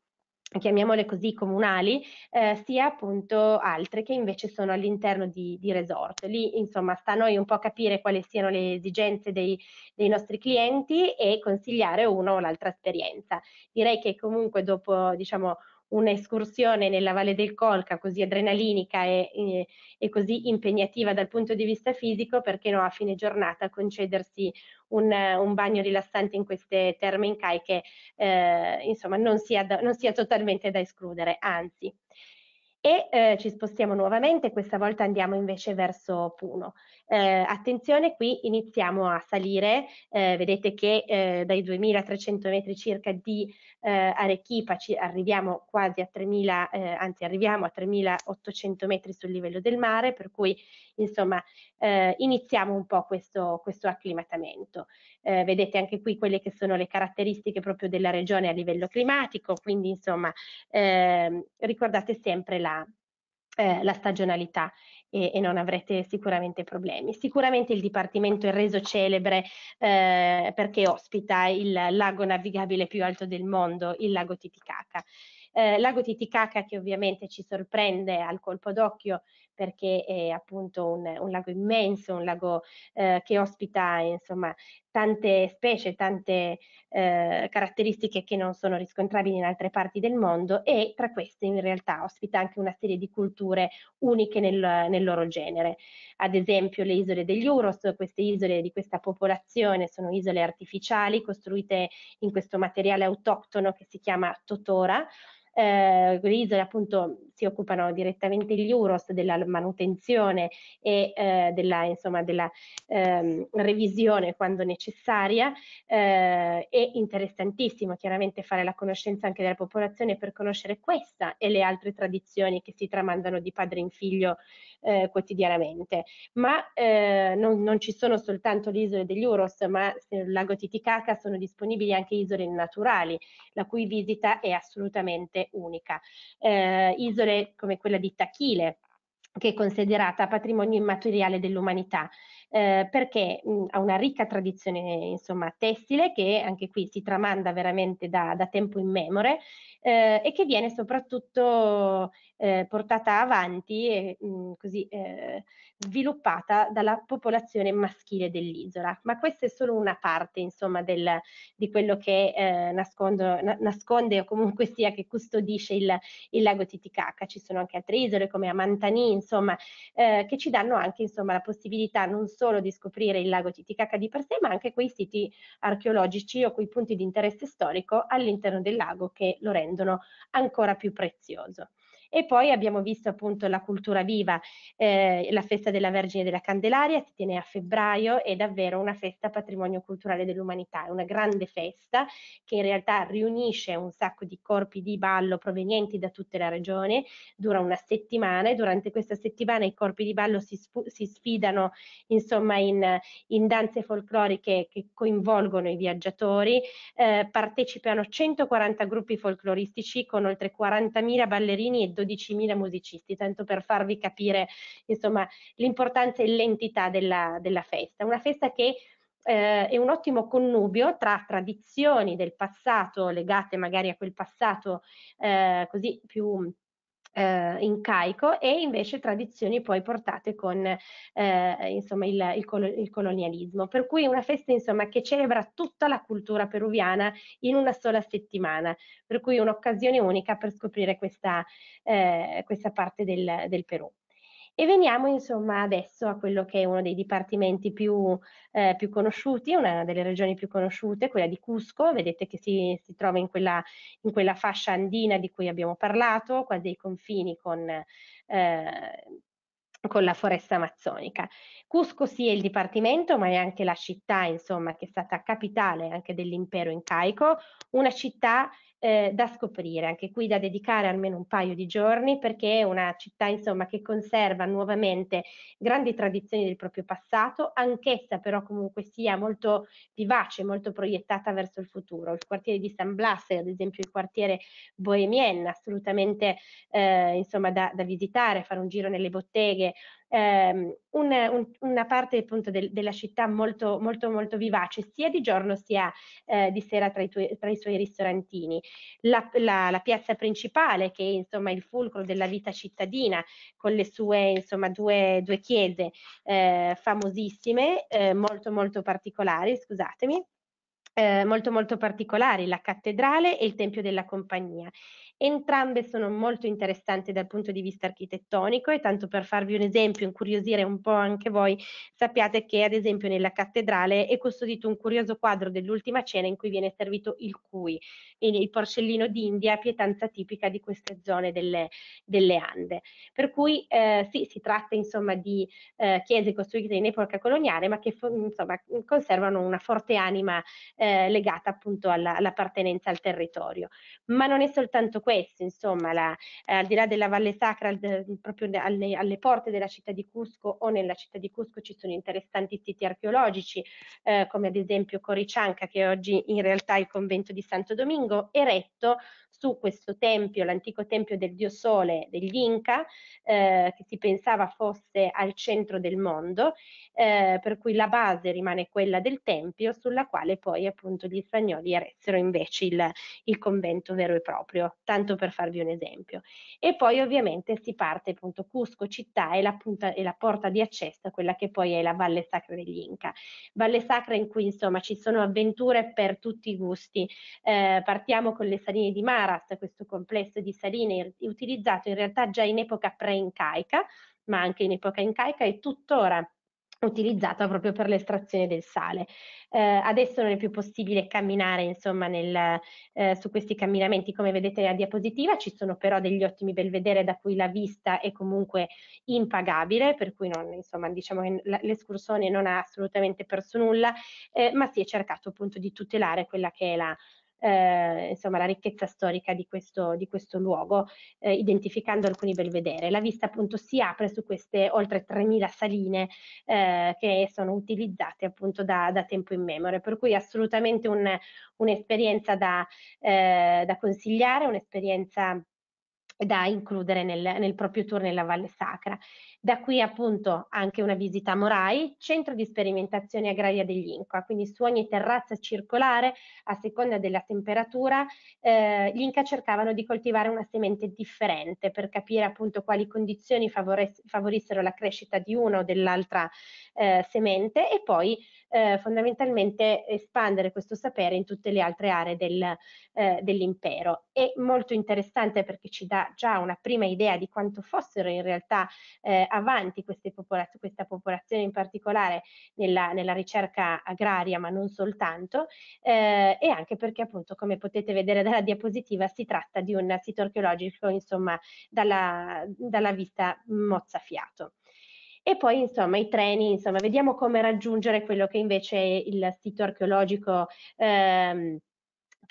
chiamiamole così comunali, eh, sia appunto altre che invece sono all'interno di, di, resort. Lì insomma sta a noi un po' capire quali siano le esigenze dei, dei nostri clienti e consigliare una o l'altra esperienza. Direi che comunque dopo diciamo un'escursione nella Valle del Colca così adrenalinica e, e, e, così impegnativa dal punto di vista fisico, perché no a fine giornata concedersi un, un bagno rilassante in queste terme incaiche, eh, insomma non sia, da, non sia totalmente da escludere, anzi. E eh, ci spostiamo nuovamente, questa volta andiamo invece verso Puno. Eh, attenzione, qui iniziamo a salire, eh, vedete che eh, dai 2300 metri circa di eh, Arequipa ci arriviamo quasi a 3000, eh, anzi arriviamo a 3800 metri sul livello del mare, per cui insomma iniziamo un po' questo, questo acclimatamento. vedete anche qui quelle che sono le caratteristiche proprio della regione a livello climatico, quindi insomma ehm, ricordate sempre la la, eh, la stagionalità e, e, non avrete sicuramente problemi. Sicuramente il dipartimento è reso celebre eh, perché ospita il lago navigabile più alto del mondo, il lago Titicaca. Eh, lago Titicaca che ovviamente ci sorprende al colpo d'occhio perché è appunto un, un lago immenso, un lago eh, che ospita insomma tante specie, tante eh, caratteristiche che non sono riscontrabili in altre parti del mondo e tra queste in realtà ospita anche una serie di culture uniche nel, nel loro genere. Ad esempio le isole degli Uros, queste isole di questa popolazione sono isole artificiali costruite in questo materiale autoctono che si chiama Totora, eh, le isole appunto si occupano direttamente gli UROS della manutenzione e eh, della, insomma, della ehm, revisione quando necessaria. Eh, è interessantissimo chiaramente fare la conoscenza anche della popolazione per conoscere questa e le altre tradizioni che si tramandano di padre in figlio eh, quotidianamente. Ma eh, non, non, ci sono soltanto le isole degli Uros, ma nel lago Titicaca sono disponibili anche isole naturali, la cui visita è assolutamente unica. Eh, isole come, quella di Tachile, che è considerata patrimonio immateriale dell'umanità eh, perché mh, mhmm, ha una ricca tradizione insomma, tessile che anche qui si tramanda veramente da, da tempo immemore eh, e che viene soprattutto eh, portata avanti e mh, mhmm, così eh, sviluppata dalla popolazione maschile dell'isola. Ma questa è solo una parte insomma, del, di quello che eh, nascondo, na, nasconde o comunque sia che custodisce il, il, lago Titicaca. Ci sono anche altre isole come Amantani, insomma, che ci danno anche insomma, la possibilità non solo solo di scoprire il lago Titicaca di per sé, ma anche quei siti archeologici o quei punti di interesse storico all'interno del lago che lo rendono ancora più prezioso. E poi abbiamo visto appunto la cultura viva, eh, la festa della Vergine della Candelaria, si tiene a febbraio, è davvero una festa patrimonio culturale dell'umanità, è una grande festa che in realtà riunisce un sacco di corpi di ballo provenienti da tutta la regione, dura una settimana e durante questa settimana i corpi di ballo si, si sfidano insomma in, in, danze folcloriche che coinvolgono i viaggiatori, eh, partecipano 140 gruppi folcloristici con oltre 40.000 ballerini e 12.000 12.000 musicisti, tanto per farvi capire insomma, l'importanza e l'entità della, della festa. Una festa che eh, è un ottimo connubio tra tradizioni del passato legate magari a quel passato eh, così più eh, incaico e invece tradizioni poi portate con eh, insomma, il, il, col il, colonialismo. Per cui una festa insomma, che celebra tutta la cultura peruviana in una sola settimana, per cui un'occasione unica per scoprire questa, eh, questa parte del, del Perù. E veniamo insomma adesso a quello che è uno dei dipartimenti più, eh, più conosciuti, una delle regioni più conosciute, quella di Cusco, vedete che si, si trova in quella, in quella, fascia andina di cui abbiamo parlato, quasi ai confini con, eh, con la foresta amazzonica. Cusco sì è il dipartimento, ma è anche la città, insomma, che è stata capitale anche dell'impero incaico, una città eh, da scoprire, anche qui da dedicare almeno un paio di giorni perché è una città insomma che conserva nuovamente grandi tradizioni del proprio passato, anch'essa però comunque sia molto vivace, molto proiettata verso il futuro. Il quartiere di San Blas è ad esempio il quartiere bohemien, assolutamente eh, insomma da, da visitare, fare un giro nelle botteghe, ehm, una, un, una, parte appunto del, della città molto, molto, molto vivace, sia di giorno sia eh, di sera tra i, tuoi, tra i suoi ristorantini. La, la, la, piazza principale, che è insomma il fulcro della vita cittadina, con le sue insomma due, due chiese eh, famosissime, eh, molto molto particolari, scusatemi. Eh, molto molto particolari, la cattedrale e il Tempio della Compagnia. Entrambe sono molto interessanti dal punto di vista architettonico e tanto per farvi un esempio, incuriosire un po' anche voi, sappiate che ad esempio nella cattedrale è custodito un curioso quadro dell'ultima cena in cui viene servito il cui, il porcellino d'India, pietanza tipica di queste zone delle, delle Ande. Per cui eh, sì, si tratta insomma di eh, chiese costruite in epoca coloniale ma che insomma, conservano una forte anima eh, legata appunto all'appartenenza alla al territorio. Ma non è soltanto questo questi, insomma, la, eh, al di là della Valle Sacra, al, proprio alle, alle, porte della città di Cusco o nella città di Cusco ci sono interessanti siti archeologici, eh, come ad esempio Coricianca, che oggi in realtà è il convento di Santo Domingo, eretto su questo tempio, l'antico tempio del dio Sole degli Inca, eh, che si pensava fosse al centro del mondo, eh, per cui la base rimane quella del tempio, sulla quale poi appunto gli spagnoli eressero invece il, il convento vero e proprio. Tanto tanto per farvi un esempio. E poi ovviamente si parte appunto Cusco città e la, punta, e la porta di accesso a quella che poi è la Valle Sacra degli Inca. Valle Sacra in cui insomma ci sono avventure per tutti i gusti. Eh, partiamo con le saline di Maras, questo complesso di saline utilizzato in realtà già in epoca pre-incaica, ma anche in epoca incaica e tuttora utilizzata proprio per l'estrazione del sale. Eh, adesso non è più possibile camminare insomma, nel, eh, su questi camminamenti, come vedete nella diapositiva, ci sono però degli ottimi belvedere da cui la vista è comunque impagabile, per cui non, insomma, diciamo che l'escursione non ha assolutamente perso nulla, eh, ma si è cercato appunto di tutelare quella che è la eh, insomma, la ricchezza storica di questo, di questo luogo, eh, identificando alcuni belvedere. La vista appunto si apre su queste oltre 3.000 saline eh, che sono utilizzate appunto da, da tempo in memoria, per cui assolutamente un, un'esperienza da, eh, da consigliare, un'esperienza da includere nel, nel, proprio tour nella Valle Sacra. Da qui appunto anche una visita a Morai, centro di sperimentazione agraria degli Inca, quindi su ogni terrazza circolare, a seconda della temperatura, eh, gli Inca cercavano di coltivare una semente differente per capire appunto quali condizioni favorissero la crescita di una o dell'altra eh, semente e poi eh, fondamentalmente espandere questo sapere in tutte le altre aree del, eh, dell'impero. È molto interessante perché ci dà già una prima idea di quanto fossero in realtà eh, avanti popolaz questa popolazione in particolare nella, nella, ricerca agraria, ma non soltanto, eh, e anche perché appunto, come potete vedere dalla diapositiva, si tratta di un sito archeologico, insomma, dalla, dalla vista mozzafiato. E poi, insomma, i treni, insomma, vediamo come raggiungere quello che invece il sito archeologico... Ehm,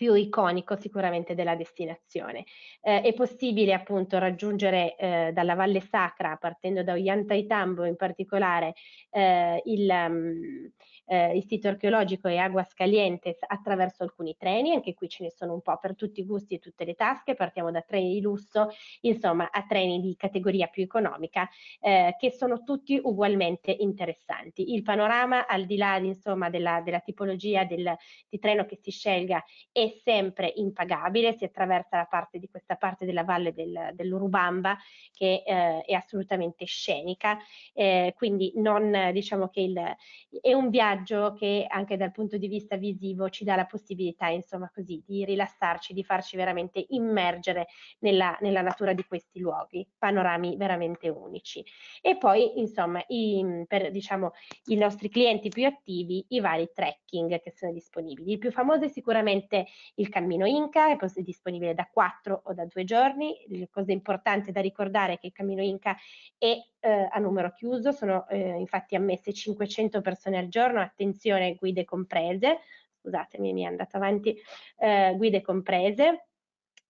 più iconico sicuramente della destinazione. Eh, è possibile appunto raggiungere eh, dalla Valle Sacra, partendo da Ollantaytambo in particolare, eh, il, um, eh, il sito archeologico è Aguascalientes attraverso alcuni treni, anche qui ce ne sono un po' per tutti i gusti e tutte le tasche, partiamo da treni di lusso, insomma a treni di categoria più economica, eh, che sono tutti ugualmente interessanti. Il panorama, al di là insomma, della, della, tipologia del, di treno che si scelga, è sempre impagabile, si attraversa la parte di questa parte della valle del, dell'Urubamba che eh, è assolutamente scenica, eh, quindi non diciamo che il, è un viaggio messaggio che anche dal punto di vista visivo ci dà la possibilità, insomma, così, di rilassarci, di farci veramente immergere nella, nella natura di questi luoghi, panorami veramente unici. E poi, insomma, i, per diciamo, i nostri clienti più attivi, i vari trekking che sono disponibili. Il più famoso è sicuramente il Cammino Inca, è disponibile da 4 o da 2 giorni. La cosa importante da ricordare è che il Cammino Inca è eh, a numero chiuso, sono eh, infatti ammesse 500 persone al giorno, attenzione guide comprese, scusatemi mi è andata avanti, eh, guide comprese,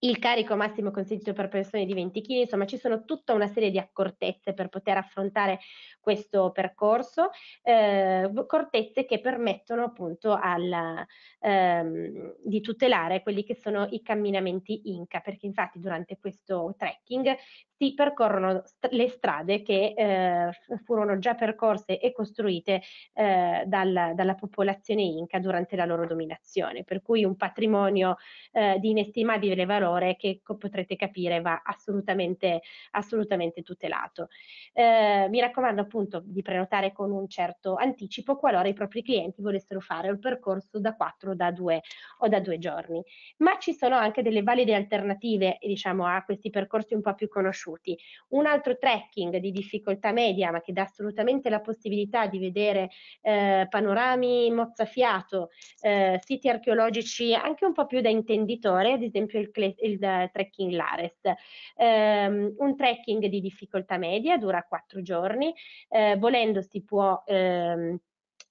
il carico massimo consentito per persone di 20 kg, insomma ci sono tutta una serie di accortezze per poter affrontare questo percorso, eh, accortezze che permettono appunto alla, ehm, di tutelare quelli che sono i camminamenti Inca, perché infatti durante questo trekking si percorrono st- le strade che eh, furono già percorse e costruite eh, dal, dalla popolazione inca durante la loro dominazione, per cui un patrimonio eh, di inestimabile valore che co- potrete capire va assolutamente, assolutamente tutelato. Eh, mi raccomando appunto di prenotare con un certo anticipo qualora i propri clienti volessero fare un percorso da 4 da 2 o da 2 giorni, ma ci sono anche delle valide alternative diciamo, a questi percorsi un po' più conosciuti conosciuti. Un altro trekking di difficoltà media, ma che dà assolutamente la possibilità di vedere eh, panorami mozzafiato, eh, siti archeologici anche un po' più da intenditore, ad esempio il, il trekking Lares. Um, ehm, un trekking di difficoltà media dura quattro giorni, eh, volendo si può... Ehm,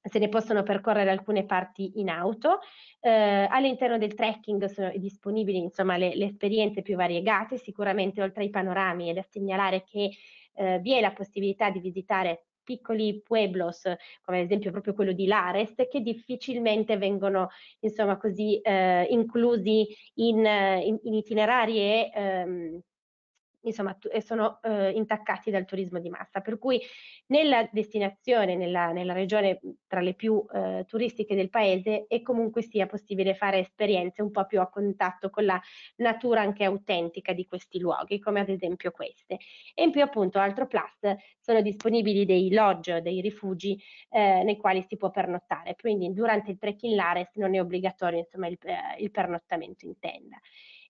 se ne possono percorrere alcune parti in auto. Eh, all'interno del trekking sono disponibili insomma, le, le, esperienze più variegate, sicuramente oltre ai panorami è da segnalare che eh, vi è la possibilità di visitare piccoli pueblos, come ad esempio proprio quello di Lares, che difficilmente vengono insomma, così, eh, inclusi in, in, in itinerari e ehm, insomma, sono eh, intaccati dal turismo di massa. Per cui nella destinazione, nella, nella regione tra le più eh, turistiche del paese, è comunque sia possibile fare esperienze un po' più a contatto con la natura anche autentica di questi luoghi, come ad esempio queste. E in più appunto Altro Plus sono disponibili dei lodge, dei rifugi eh, nei quali si può pernottare, quindi durante il trekking Lares non è obbligatorio insomma, il, eh, il pernottamento in tenda.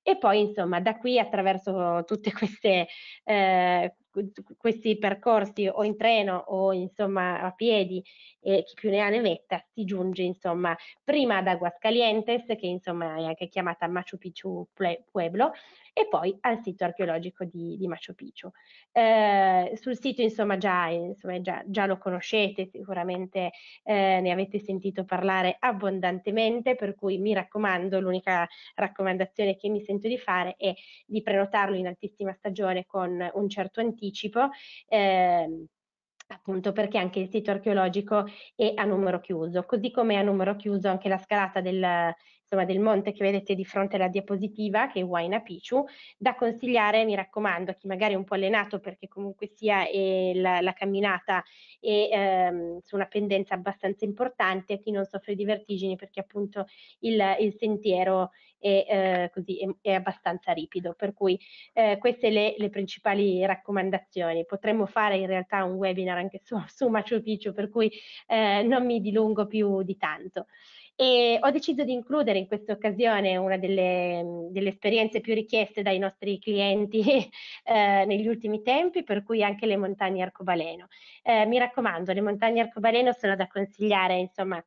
E poi, insomma, da qui attraverso tutte queste, eh, questi percorsi o in treno o insomma a piedi e chi più ne ha ne metta si giunge insomma prima ad Aguascalientes che insomma è anche chiamata Machu Picchu Pueblo e poi al sito archeologico di, di Machu Picchu. Eh, sul sito insomma già, insomma, già, già lo conoscete sicuramente eh, ne avete sentito parlare abbondantemente per cui mi raccomando l'unica raccomandazione che mi sento di fare è di prenotarlo in altissima stagione con un certo antico anticipo, eh, appunto perché anche il sito archeologico è a numero chiuso, così come è a numero chiuso anche la scalata del, insomma, del monte che vedete di fronte alla diapositiva, che è Huayna Picchu, da consigliare, mi raccomando, a chi magari è un po' allenato perché comunque sia la, la, camminata è ehm, su una pendenza abbastanza importante, a chi non soffre di vertigini perché appunto il, il sentiero è, eh, così, è, è, abbastanza ripido. Per cui eh, queste le, le principali raccomandazioni. Potremmo fare in realtà un webinar anche su, su Machu Picchu, per cui eh, non mi dilungo più di tanto. E ho deciso di includere in questa occasione una delle, delle esperienze più richieste dai nostri clienti eh, negli ultimi tempi, per cui anche le montagne arcobaleno. Eh, mi raccomando, le montagne arcobaleno sono da consigliare insomma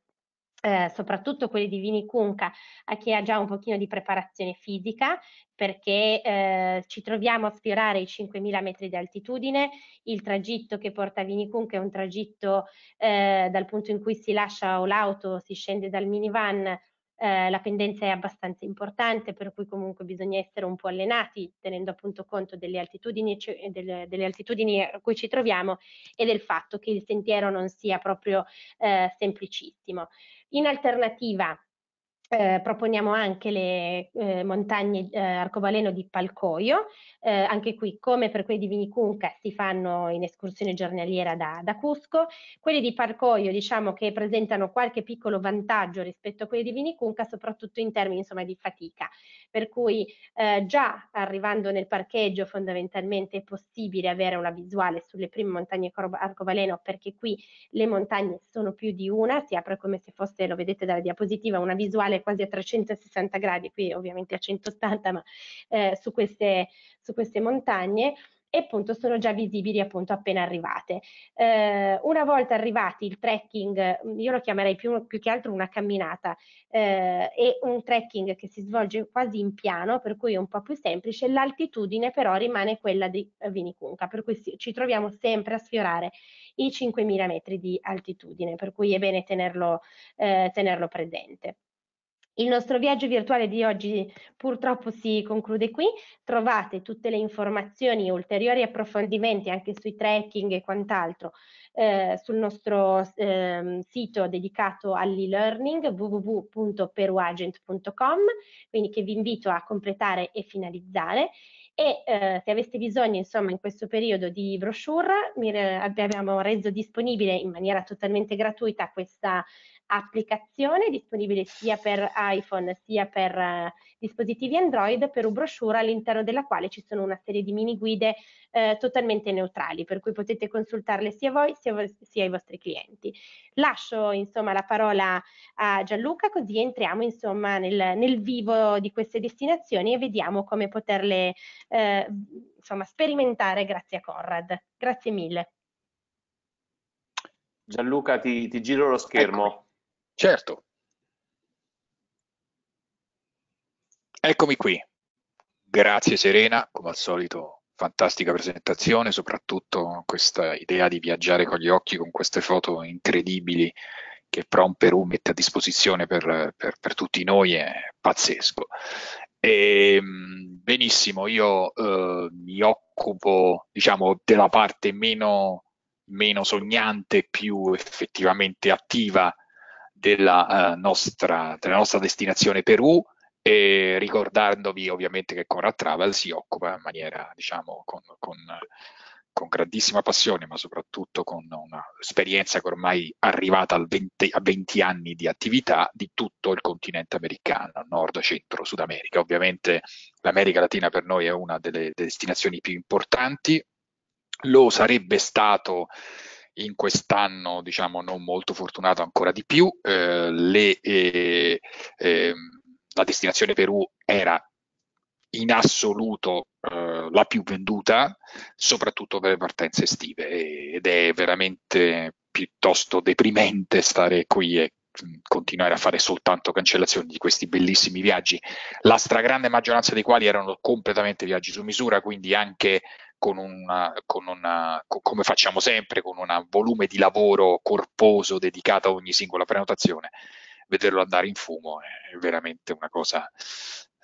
eh, soprattutto quelli di Vini Cunca, a chi ha già un pochino di preparazione fisica, perché eh, ci troviamo a sfiorare i 5.000 metri di altitudine, il tragitto che porta a Vini Cunca è un tragitto eh, dal punto in cui si lascia o l'auto, si scende dal minivan, eh, la pendenza è abbastanza importante, per cui comunque bisogna essere un po' allenati, tenendo appunto conto delle altitudini, cioè, delle, delle altitudini a cui ci troviamo e del fatto che il sentiero non sia proprio eh, semplicissimo. In alternativa eh, proponiamo anche le eh, montagne eh, arcobaleno di Palcoio, eh, anche qui come per quelli di Vinicunca si fanno in escursione giornaliera da, da, Cusco, quelli di Palcoio diciamo che presentano qualche piccolo vantaggio rispetto a quelli di Vinicunca soprattutto in termini insomma, di fatica, per cui eh, già arrivando nel parcheggio fondamentalmente è possibile avere una visuale sulle prime montagne arcobaleno perché qui le montagne sono più di una, si apre come se fosse, lo vedete dalla diapositiva, una visuale quasi a 360 gradi, qui ovviamente a 180, ma eh, su, queste, su queste montagne e appunto sono già visibili appunto appena arrivate. Eh, una volta arrivati il trekking, mm, io lo chiamerei più, più che altro una camminata, eh, è un trekking che si svolge quasi in piano, per cui è un po' più semplice, l'altitudine però rimane quella di Vinicunca, per cui ci troviamo sempre a sfiorare i 5.000 metri di altitudine, per cui è bene tenerlo, eh, tenerlo presente. Il nostro viaggio virtuale di oggi purtroppo si conclude qui, trovate tutte le informazioni, ulteriori approfondimenti anche sui tracking e quant'altro eh, sul nostro eh, sito dedicato all'e-learning www.peruagent.com, quindi che vi invito a completare e finalizzare e eh, se aveste bisogno insomma in questo periodo di brochure abbiamo reso disponibile in maniera totalmente gratuita questa applicazione disponibile sia per iPhone sia per uh, dispositivi Android per un brochure all'interno della quale ci sono una serie di mini guide eh, totalmente neutrali per cui potete consultarle sia voi sia, vo- sia, ai vostri clienti. Lascio insomma la parola a Gianluca così entriamo insomma nel, nel vivo di queste destinazioni e vediamo come poterle eh, insomma sperimentare grazie a Conrad. Grazie mille. Gianluca, ti, ti, giro lo schermo. Ecco. Certo. Eccomi qui. Grazie Serena, come al solito fantastica presentazione, soprattutto questa idea di viaggiare con gli occhi con queste foto incredibili che Prom Perù mette a disposizione per, per, per tutti noi è pazzesco. E, ehm, benissimo, io eh, mi occupo diciamo, della parte meno, meno sognante, più effettivamente attiva della, eh, nostra, della nostra destinazione Perù, e ricordandovi ovviamente che Cora Travel si occupa in maniera, diciamo, con, con, con grandissima passione, ma soprattutto con un'esperienza che ormai è arrivata 20, a 20 anni di attività di tutto il continente americano, nord, centro, sud America. Ovviamente l'America Latina per noi è una delle destinazioni più importanti, lo sarebbe stato in quest'anno diciamo non molto fortunato ancora di più, eh, le, eh, eh, la destinazione Perù era in assoluto eh, la più venduta, soprattutto per le partenze estive ed è veramente piuttosto deprimente stare qui e continuare a fare soltanto cancellazioni di questi bellissimi viaggi, la stragrande maggioranza dei quali erano completamente viaggi su misura, quindi anche con una, con una, co- come facciamo sempre, con un volume di lavoro corposo dedicato a ogni singola prenotazione, vederlo andare in fumo è veramente una cosa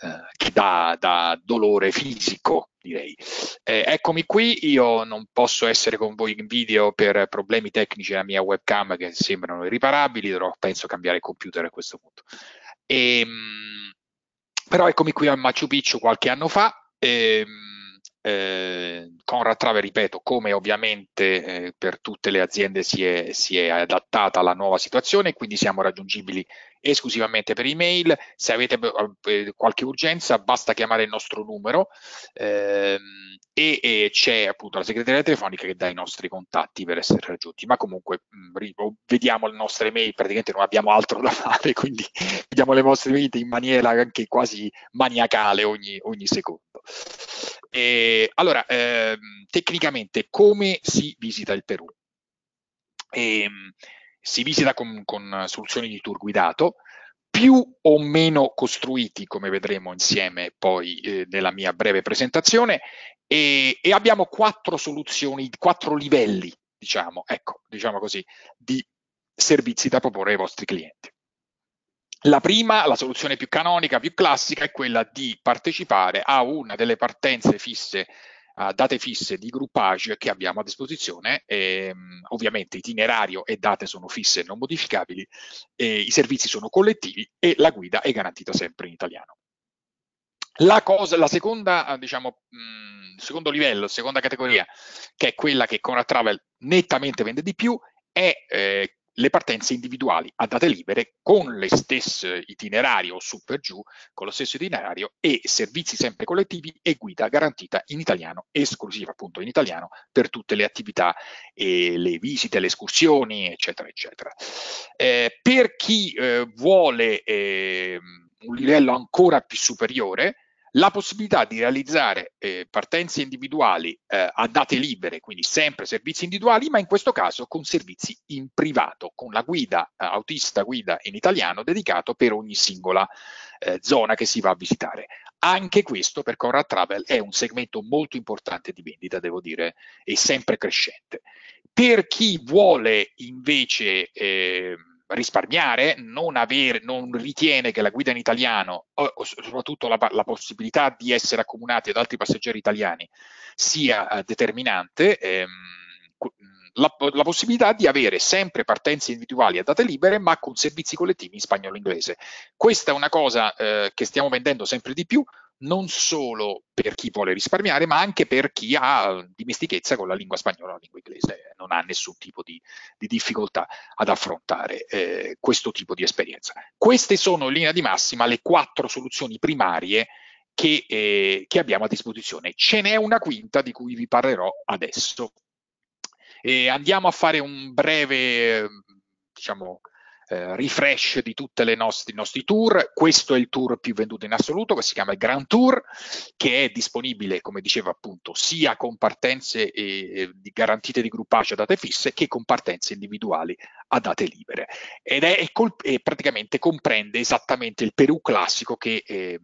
eh, che dà, dà, dolore fisico, direi. Eh, eccomi qui, io non posso essere con voi in video per problemi tecnici alla mia webcam che sembrano irriparabili, dovrò penso cambiare computer a questo punto. E, ehm, però eccomi qui a Machu Picchu qualche anno fa. E, ehm, eh, Conrad Trave, ripeto, come ovviamente eh, per tutte le aziende si è, si è, adattata alla nuova situazione, quindi siamo raggiungibili esclusivamente per email. Se avete eh, eh qualche urgenza basta chiamare il nostro numero ehm, e, e, c'è appunto la segreteria telefonica che dà i nostri contatti per essere raggiunti. Ma comunque mh, mm, oh, vediamo le nostre mail, praticamente non abbiamo altro da fare, quindi vediamo le vostre mail in maniera anche quasi maniacale ogni, ogni secondo. E, eh, allora, ehm, tecnicamente come si visita il Perù? E, ehm, si visita con, con soluzioni di tour guidato, più o meno costruiti, come vedremo insieme poi eh, nella mia breve presentazione, e, e, abbiamo quattro soluzioni, quattro livelli, diciamo, ecco, diciamo così, di servizi da proporre ai vostri clienti. La prima, la soluzione più canonica, più classica, è quella di partecipare a una delle partenze fisse, uh, date fisse di gruppage che abbiamo a disposizione. E, um, ovviamente itinerario e date sono fisse e non modificabili, e i servizi sono collettivi e la guida è garantita sempre in italiano. La, cosa, la seconda, diciamo, mh, mm, secondo livello, seconda categoria, che è quella che Conrad Travel nettamente vende di più, è eh, le partenze individuali a date libere con le stesse itinerario o su per giù, con lo stesso itinerario e servizi sempre collettivi e guida garantita in italiano, esclusiva appunto in italiano, per tutte le attività, e le visite, le escursioni, eccetera, eccetera. Eh, per chi eh, vuole eh, un livello ancora più superiore, la possibilità di realizzare eh, partenze individuali eh, a date libere, quindi sempre servizi individuali, ma in questo caso con servizi in privato, con la guida, eh, autista guida in italiano dedicato per ogni singola eh, zona che si va a visitare. Anche questo per Conrad Travel è un segmento molto importante di vendita, devo dire, e sempre crescente. Per chi vuole invece Eh, risparmiare, non, avere, non ritiene che la guida in italiano, o, o soprattutto la, la, possibilità di essere accomunati ad altri passeggeri italiani, sia eh, determinante. Ehm, la, la, possibilità di avere sempre partenze individuali a date libere, ma con servizi collettivi in spagnolo e inglese. Questa è una cosa eh, che stiamo vendendo sempre di più, non solo per chi vuole risparmiare, ma anche per chi ha dimestichezza con la lingua spagnola o la lingua inglese, eh, non ha nessun tipo di, di difficoltà ad affrontare eh, questo tipo di esperienza. Queste sono in linea di massima le quattro soluzioni primarie che, eh, che abbiamo a disposizione. Ce n'è una quinta di cui vi parlerò adesso. E andiamo a fare un breve, diciamo, eh, refresh di tutti i nostri tour. Questo è il tour più venduto in assoluto, che si chiama il Grand Tour, che è disponibile, come dicevo appunto, sia con partenze eh, garantite di gruppage a date fisse che con partenze individuali a date libere. Ed è, è, col- è praticamente comprende esattamente il Perù classico che... Eh,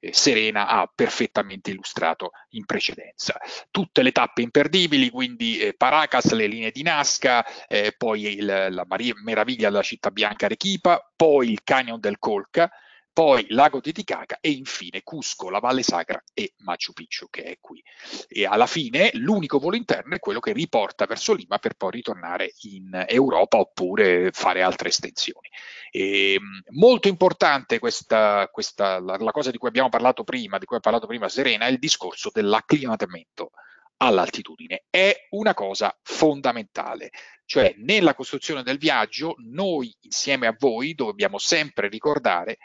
eh, Serena ha perfettamente illustrato in precedenza. Tutte le tappe imperdibili, quindi eh, Paracas, le linee di Nazca, eh, poi il, la Maria, meraviglia della città bianca Arequipa, poi il Canyon del Colca, poi Lago Titicaca e infine Cusco, la Valle Sacra e Machu Picchu che è qui. E alla fine l'unico volo interno è quello che riporta verso Lima per poi ritornare in Europa oppure fare altre estensioni. E, ehm, molto importante questa, questa la, la, cosa di cui abbiamo parlato prima, di cui ha parlato prima Serena, è il discorso dell'acclimatamento all'altitudine. È una cosa fondamentale, cioè nella costruzione del viaggio noi insieme a voi dobbiamo sempre ricordare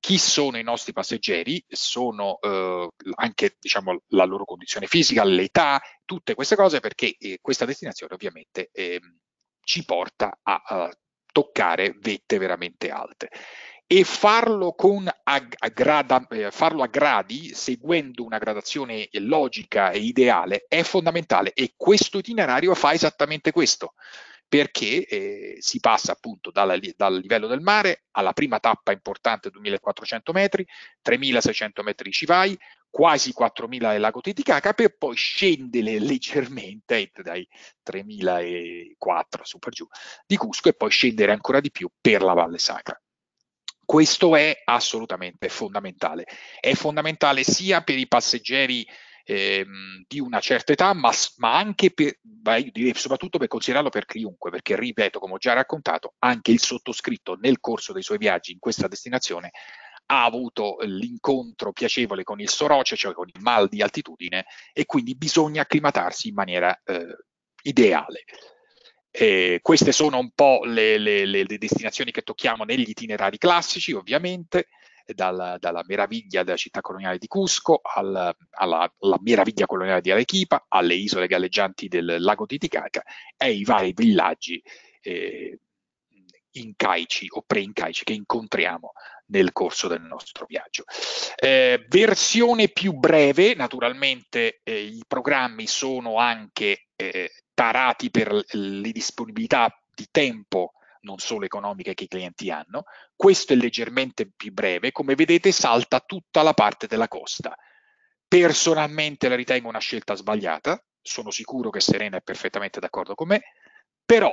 chi sono i nostri passeggeri, sono eh, anche diciamo, la loro condizione fisica, l'età, tutte queste cose perché eh, questa destinazione ovviamente eh, ci porta a, a, toccare vette veramente alte. E farlo, con, a, a grada, eh, farlo a gradi, seguendo una gradazione logica e ideale, è fondamentale e questo itinerario fa esattamente questo perché eh, si passa appunto dalla, dal livello del mare alla prima tappa importante 2400 metri, 3600 metri ci vai, quasi 4000 del lago Titicaca per poi scendere leggermente dai 3004 su per giù di Cusco e poi scendere ancora di più per la Valle Sacra. Questo è assolutamente fondamentale. È fondamentale sia per i passeggeri ehm, di una certa età, ma, ma anche per, ma io direi soprattutto per considerarlo per chiunque, perché ripeto, come ho già raccontato, anche il sottoscritto nel corso dei suoi viaggi in questa destinazione ha avuto l'incontro piacevole con il soroce, cioè con il mal di altitudine, e quindi bisogna acclimatarsi in maniera eh, ideale. Eh, queste sono un po' le, le, le, destinazioni che tocchiamo negli itinerari classici, ovviamente dalla, dalla meraviglia della città coloniale di Cusco al, alla, alla, meraviglia coloniale di Arequipa, alle isole galleggianti del lago Titicaca e i vari villaggi eh, incaici o pre-incaici che incontriamo nel corso del nostro viaggio. Eh, versione più breve, naturalmente eh, i programmi sono anche eh, tarati per le disponibilità di tempo non solo economiche che i clienti hanno. Questo è leggermente più breve, come vedete salta tutta la parte della costa. Personalmente la ritengo una scelta sbagliata, sono sicuro che Serena è perfettamente d'accordo con me, però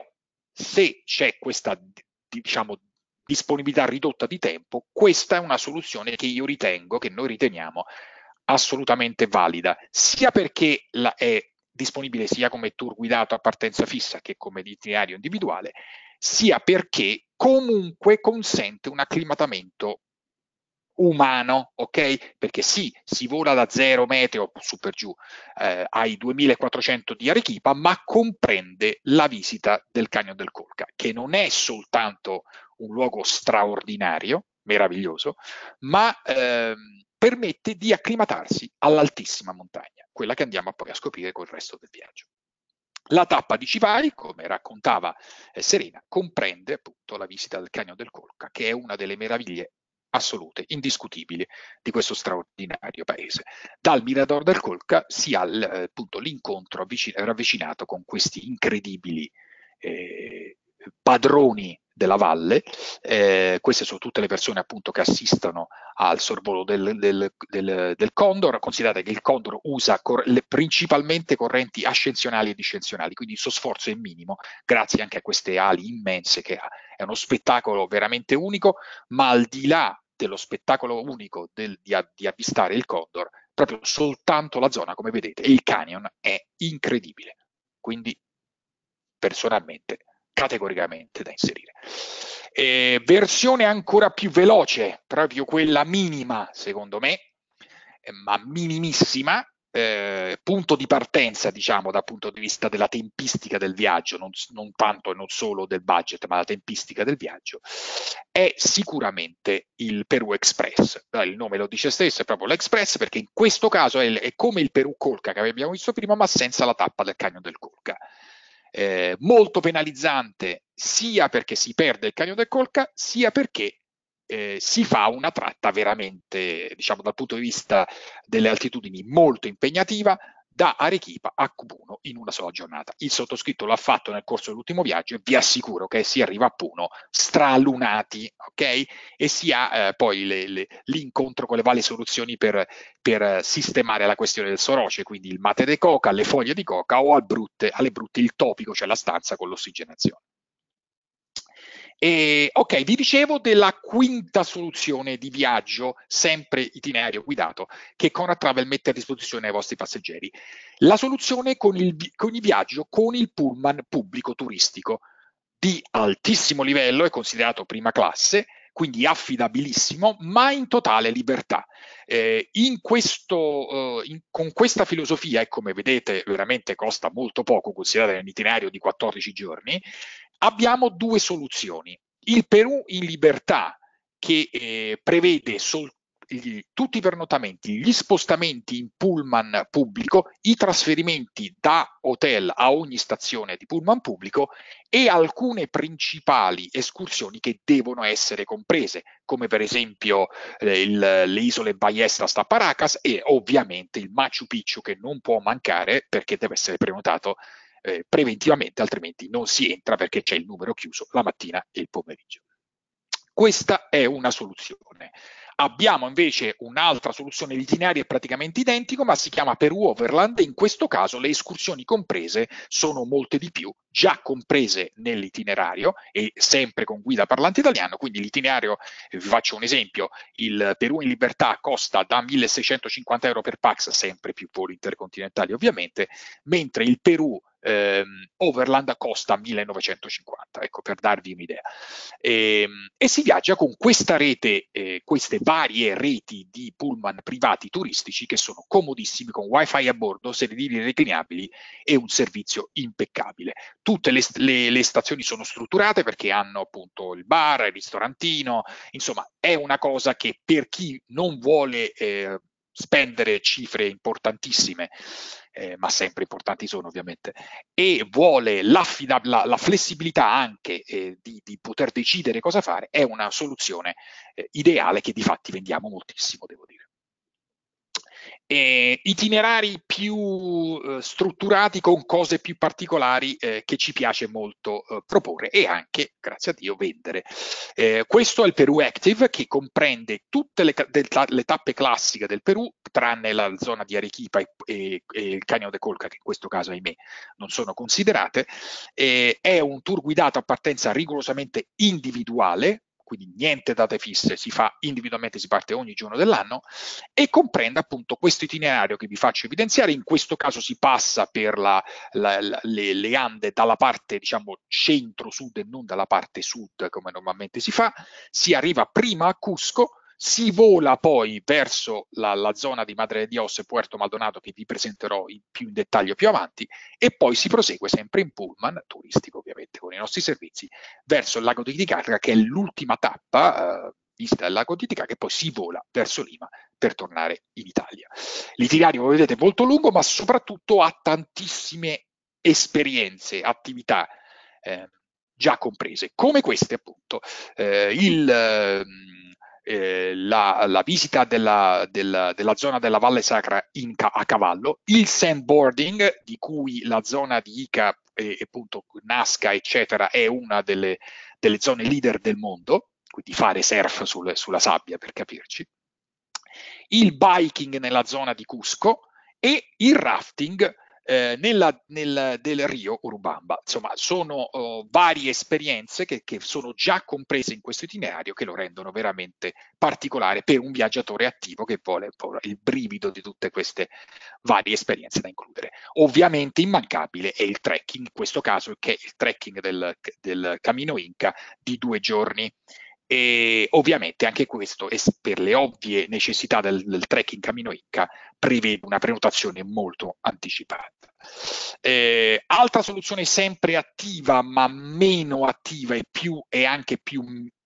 se c'è questa diciamo, disponibilità ridotta di tempo, questa è una soluzione che io ritengo, che noi riteniamo assolutamente valida, sia perché la, è disponibile sia come tour guidato a partenza fissa che come itinerario individuale sia perché comunque consente un acclimatamento umano, ok? Perché sì, si vola da zero meteo su per giù eh, ai 2400 di Arequipa, ma comprende la visita del Canyon del Colca, che non è soltanto un luogo straordinario, meraviglioso, ma ehm, permette di acclimatarsi all'altissima montagna, quella che andiamo poi a scoprire col resto del viaggio. La tappa di Civai, come raccontava eh, Serena, comprende appunto la visita del Canyon del Colca, che è una delle meraviglie assolute, indiscutibili di questo straordinario paese. Dal Mirador del Colca si ha eh, appunto l'incontro ravvicinato con questi incredibili eh, padroni della valle, eh, queste sono tutte le persone appunto che assistono al sorvolo del, del, del, del Condor, considerate che il Condor usa cor le, principalmente correnti ascensionali e discensionali, quindi il suo sforzo è minimo, grazie anche a queste ali immense che ha. È uno spettacolo veramente unico, ma al di là dello spettacolo unico di, di avvistare il Condor, proprio soltanto la zona, come vedete, e il canyon è incredibile. Quindi, personalmente, categoricamente da inserire. Eh, versione ancora più veloce, proprio quella minima, secondo me, eh, ma minimissima, eh, punto di partenza, diciamo, dal punto di vista della tempistica del viaggio, non, non, tanto e non solo del budget, ma la tempistica del viaggio, è sicuramente il Perù Express. Il nome lo dice stesso, è proprio l'Express, perché in questo caso è, è come il Perù Colca che abbiamo visto prima, ma senza la tappa del cagno del Colca eh, molto penalizzante sia perché si perde il camion del Colca, sia perché eh, si fa una tratta veramente, diciamo, dal punto di vista delle altitudini molto impegnativa, da Arequipa a Cubuno in una sola giornata. Il sottoscritto l'ha fatto nel corso dell'ultimo viaggio e vi assicuro che si arriva a Puno stralunati, ok? E si ha eh, poi le, le, l'incontro con le varie soluzioni per, per, sistemare la questione del soroce, quindi il mate di coca, le foglie di coca o al brutte, alle brutte il topico, cioè la stanza con l'ossigenazione. E, ok, vi dicevo della quinta soluzione di viaggio, sempre itinerario guidato, che Conrad Travel mette a disposizione ai vostri passeggeri. La soluzione con il, con il viaggio con il pullman pubblico turistico di altissimo livello, è considerato prima classe, quindi affidabilissimo, ma in totale libertà. Eh, in questo, eh, in, con questa filosofia, e come vedete veramente costa molto poco, considerate un itinerario di 14 giorni, abbiamo due soluzioni. Il Perù in libertà che eh, prevede sol- gli, tutti i pernotamenti, gli spostamenti in pullman pubblico, i trasferimenti da hotel a ogni stazione di pullman pubblico e alcune principali escursioni che devono essere comprese, come per esempio eh, il, le isole Ballestas da Paracas e ovviamente il Machu Picchu che non può mancare perché deve essere prenotato eh, preventivamente, altrimenti non si entra perché c'è il numero chiuso la mattina e il pomeriggio. Questa è una soluzione. Abbiamo invece un'altra soluzione, l'itinerario è praticamente identico, ma si chiama per Overland in questo caso le escursioni comprese sono molte di più, già comprese nell'itinerario e sempre con guida parlante italiano, quindi l'itinerario, eh, vi faccio un esempio, il Perù in libertà costa da 1650 euro per Pax, sempre più voli intercontinentali ovviamente, mentre il Perù ehm, Overland costa 1950, ecco per darvi un'idea. E, ehm, e si viaggia con questa rete, eh, queste varie reti di pullman privati turistici che sono comodissimi con wifi a bordo, sedili reclinabili e un servizio impeccabile. Tutte le, le, le stazioni sono strutturate perché hanno appunto il bar, il ristorantino, insomma è una cosa che per chi non vuole eh, spendere cifre importantissime eh, ma sempre importanti sono ovviamente, e vuole la, la, flessibilità anche eh, di, di, poter decidere cosa fare, è una soluzione eh, ideale che di fatti vendiamo moltissimo, devo dire eh, itinerari più eh, strutturati con cose più particolari eh, che ci piace molto eh, proporre e anche, grazie a Dio, vendere. Eh, questo è il Perù Active che comprende tutte le, le tappe classiche del Perù, tranne la zona di Arequipa e, e, e, il Canyon de Colca, che in questo caso, ahimè, non sono considerate. Eh, è un tour guidato a partenza rigorosamente individuale, quindi niente date fisse, si fa individualmente, si parte ogni giorno dell'anno e comprende appunto questo itinerario che vi faccio evidenziare, in questo caso si passa per la, la, la, le, le, Ande dalla parte diciamo centro-sud e non dalla parte sud come normalmente si fa, si arriva prima a Cusco, si vola poi verso la, la zona di Madre de Dios e Puerto Maldonado che vi presenterò in più in dettaglio più avanti e poi si prosegue sempre in pullman turistico ovviamente con i nostri servizi verso il lago di Titicaca che è l'ultima tappa eh, vista il lago di Titicaca che poi si vola verso Lima per tornare in Italia. L'itinerario come vedete è molto lungo ma soprattutto ha tantissime esperienze, attività eh, già comprese come queste appunto. Eh, il ehm, eh, la, la, visita della, della, della, zona della Valle Sacra Inca a cavallo, il sandboarding, di cui la zona di Ica e, eh, appunto Nazca, eccetera, è una delle, delle zone leader del mondo, quindi fare surf sul, sulla sabbia per capirci, il biking nella zona di Cusco e il rafting eh, nella, nel, del Rio Urubamba. Insomma, sono oh, varie esperienze che, che sono già comprese in questo itinerario che lo rendono veramente particolare per un viaggiatore attivo che vuole il brivido di tutte queste varie esperienze da includere. Ovviamente immancabile è il trekking, in questo caso che è il trekking del, del Camino Inca di due giorni. E ovviamente anche questo, per le ovvie necessità del, del trekking Camino Inca, prevede una prenotazione molto anticipata. Eh, altra soluzione sempre attiva, ma meno attiva e più, è anche più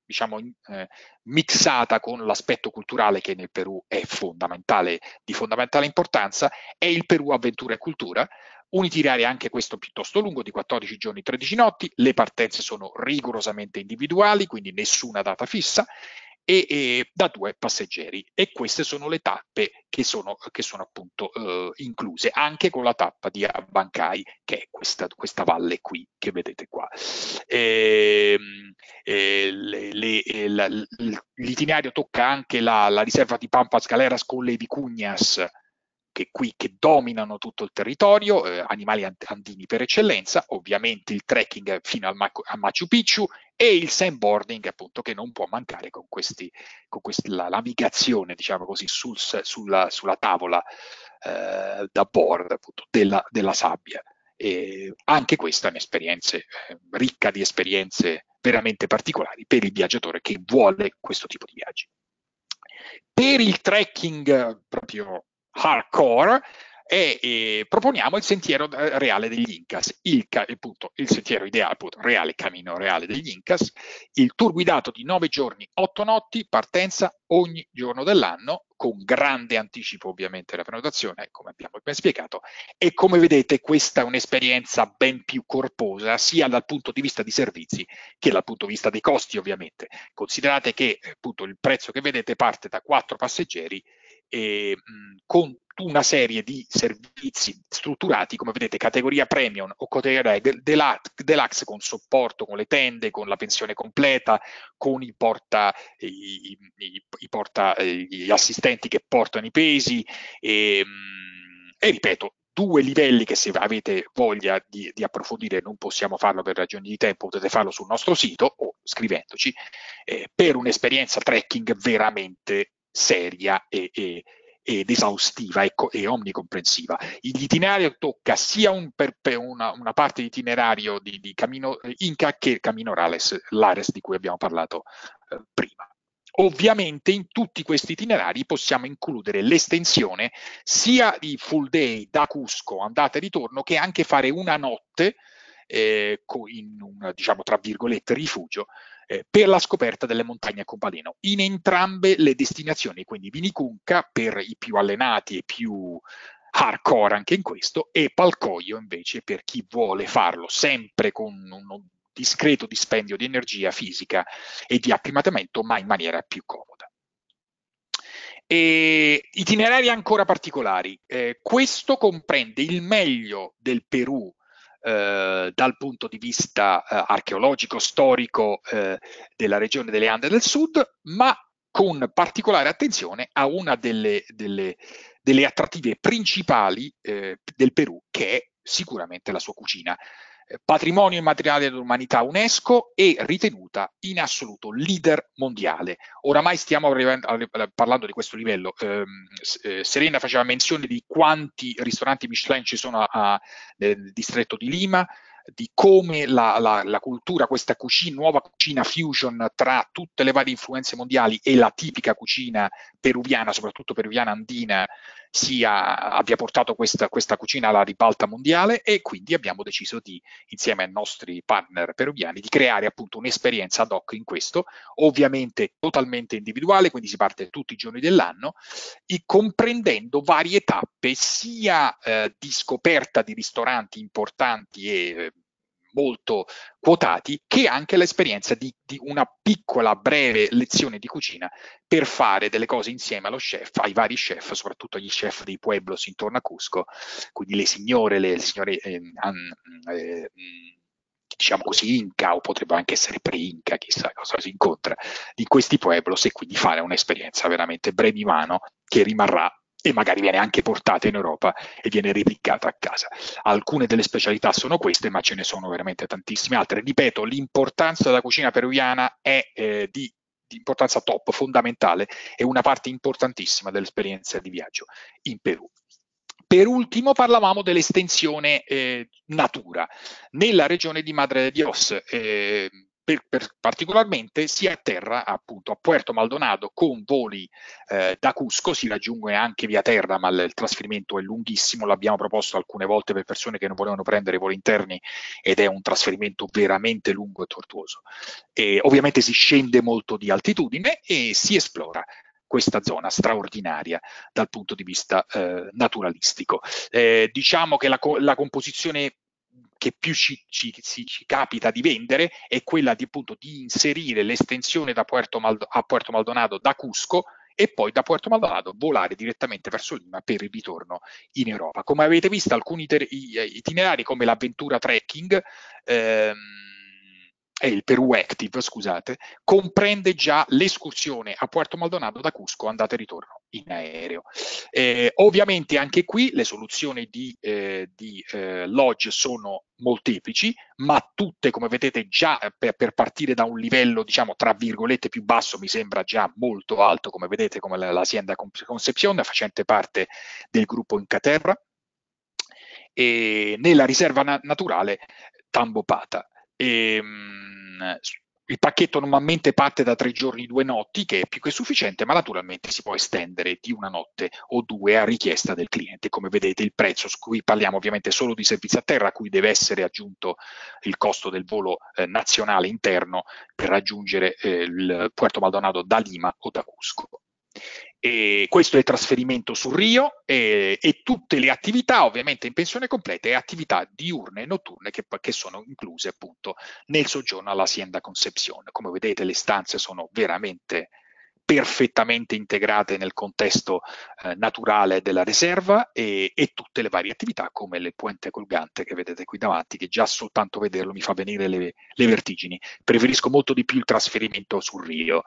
diciamo, eh, mixata con l'aspetto culturale che nel Perù è fondamentale, di fondamentale importanza, è il Perù Avventura e Cultura, un itinerario anche questo piuttosto lungo, di 14 giorni, e 13 notti, le partenze sono rigorosamente individuali, quindi nessuna data fissa, e, e da due passeggeri. E queste sono le tappe che sono, che sono appunto eh, incluse, anche con la tappa di Abancai, che è questa, questa valle qui che vedete qua. E, ehm, e eh, le, le, eh, la, l'itinario tocca anche la, la riserva di Pampas Galeras con le Vicuñas, anche qui che dominano tutto il territorio, eh, animali andini per eccellenza, ovviamente il trekking fino al, a Machu Picchu e il sandboarding appunto che non può mancare con, questi, con questi, la, navigazione diciamo così sul, sulla, sulla, tavola eh, da board appunto della, della sabbia. E anche questa è un'esperienza eh, ricca di esperienze veramente particolari per il viaggiatore che vuole questo tipo di viaggi. Per il trekking eh, proprio hardcore e, e, proponiamo il sentiero eh, reale degli Incas, il, appunto, il sentiero ideale, appunto, reale, cammino reale degli Incas, il tour guidato di 9 giorni, 8 notti, partenza ogni giorno dell'anno, con grande anticipo ovviamente la prenotazione, come abbiamo ben spiegato, e come vedete questa è un'esperienza ben più corposa sia dal punto di vista di servizi che dal punto di vista dei costi ovviamente. Considerate che eh, appunto il prezzo che vedete parte da 4 passeggeri eh, con una serie di servizi strutturati, come vedete, categoria premium o categoria deluxe con supporto, con le tende, con la pensione completa, con i porta, i, i, i porta, gli assistenti che portano i pesi e, e ripeto, due livelli che se avete voglia di, di, approfondire non possiamo farlo per ragioni di tempo, potete farlo sul nostro sito o scrivendoci eh, per un'esperienza trekking veramente seria e, e ed esaustiva e, co- e, omnicomprensiva. L'itinerario tocca sia un per, per una, una, parte di itinerario di, di Camino eh, Inca che Camino Rales, Lares di cui abbiamo parlato eh, prima. Ovviamente in tutti questi itinerari possiamo includere l'estensione sia di full day da Cusco, andata e ritorno, che anche fare una notte eh, in un, diciamo, tra virgolette, rifugio eh, per la scoperta delle montagne a Compadino. in entrambe le destinazioni, quindi Vinicunca per i più allenati e più hardcore anche in questo, e Palcoio invece per chi vuole farlo sempre con un discreto dispendio di energia fisica e di acclimatamento, ma in maniera più comoda. E itinerari ancora particolari. Eh, questo comprende il meglio del Perù eh, dal punto di vista eh, archeologico, storico eh, della regione delle Ande del Sud, ma con particolare attenzione a una delle, delle, delle attrattive principali eh, del Perù, che è sicuramente la sua cucina patrimonio immateriale dell'umanità UNESCO e ritenuta in assoluto leader mondiale. Oramai stiamo eh, parlando di questo livello. Ehm, eh, Serena faceva menzione di quanti ristoranti Michelin ci sono nel distretto di Lima, di come la, la, la cultura, questa cucina, nuova cucina fusion tra tutte le varie influenze mondiali e la tipica cucina peruviana, soprattutto peruviana andina, sia, abbia portato questa, questa, cucina alla ribalta mondiale e quindi abbiamo deciso di, insieme ai nostri partner peruviani, di creare appunto un'esperienza ad hoc in questo, ovviamente totalmente individuale, quindi si parte tutti i giorni dell'anno, e comprendendo varie tappe sia eh, di scoperta di ristoranti importanti e eh, molto quotati, che anche l'esperienza di, di, una piccola, breve lezione di cucina per fare delle cose insieme allo chef, ai vari chef, soprattutto agli chef dei pueblos intorno a Cusco, quindi le signore, le signore eh, eh, diciamo così, inca o potrebbe anche essere pre-inca, chissà cosa si incontra, di questi pueblos e quindi fare un'esperienza veramente brevi mano che rimarrà e magari viene anche portata in Europa e viene ripiccata a casa. Alcune delle specialità sono queste, ma ce ne sono veramente tantissime altre. Ripeto, l'importanza della cucina peruviana è eh, di, di importanza top, fondamentale, è una parte importantissima dell'esperienza di viaggio in Perù. Per ultimo parlavamo dell'estensione eh, natura nella regione di Madre de Dios. Eh, per, per, particolarmente si atterra appunto a Puerto Maldonado con voli eh, da Cusco, si raggiunge anche via terra, ma l- il trasferimento è lunghissimo, l'abbiamo proposto alcune volte per persone che non volevano prendere voli interni ed è un trasferimento veramente lungo e tortuoso. E, ovviamente si scende molto di altitudine e si esplora questa zona straordinaria dal punto di vista eh, naturalistico. Eh, diciamo che la, co- la composizione che più ci, ci, ci, ci, capita di vendere è quella di, appunto, di inserire l'estensione da Puerto Maldo, a Puerto Maldonado da Cusco e poi da Puerto Maldonado volare direttamente verso Lima per il ritorno in Europa. Come avete visto, alcuni itinerari come l'avventura trekking ehm, e il Peru Active, scusate, comprende già l'escursione a Puerto Maldonado da Cusco, andata e ritorno in aereo. Eh, ovviamente anche qui le soluzioni di, eh, di eh, Lodge sono molteplici, ma tutte, come vedete, già eh, per, per, partire da un livello, diciamo, tra virgolette più basso, mi sembra già molto alto, come vedete, come l'azienda Concepzione, facente parte del gruppo Incaterra, e nella riserva na- naturale Tambopata. E, ehm, mh, il pacchetto normalmente parte da tre giorni, due notti, che è più che sufficiente, ma naturalmente si può estendere di una notte o due a richiesta del cliente. Come vedete il prezzo, su cui parliamo ovviamente solo di servizio a terra, a cui deve essere aggiunto il costo del volo eh, nazionale interno per raggiungere eh, il Puerto Maldonado da Lima o da Cusco. E questo è il trasferimento su Rio e, e, tutte le attività ovviamente in pensione completa e attività diurne e notturne che, che sono incluse appunto nel soggiorno all'azienda Concepzione. Come vedete le stanze sono veramente perfettamente integrate nel contesto eh, naturale della riserva e, e, tutte le varie attività come il puente colgante che vedete qui davanti, che già soltanto vederlo mi fa venire le, le vertigini. Preferisco molto di più il trasferimento sul Rio,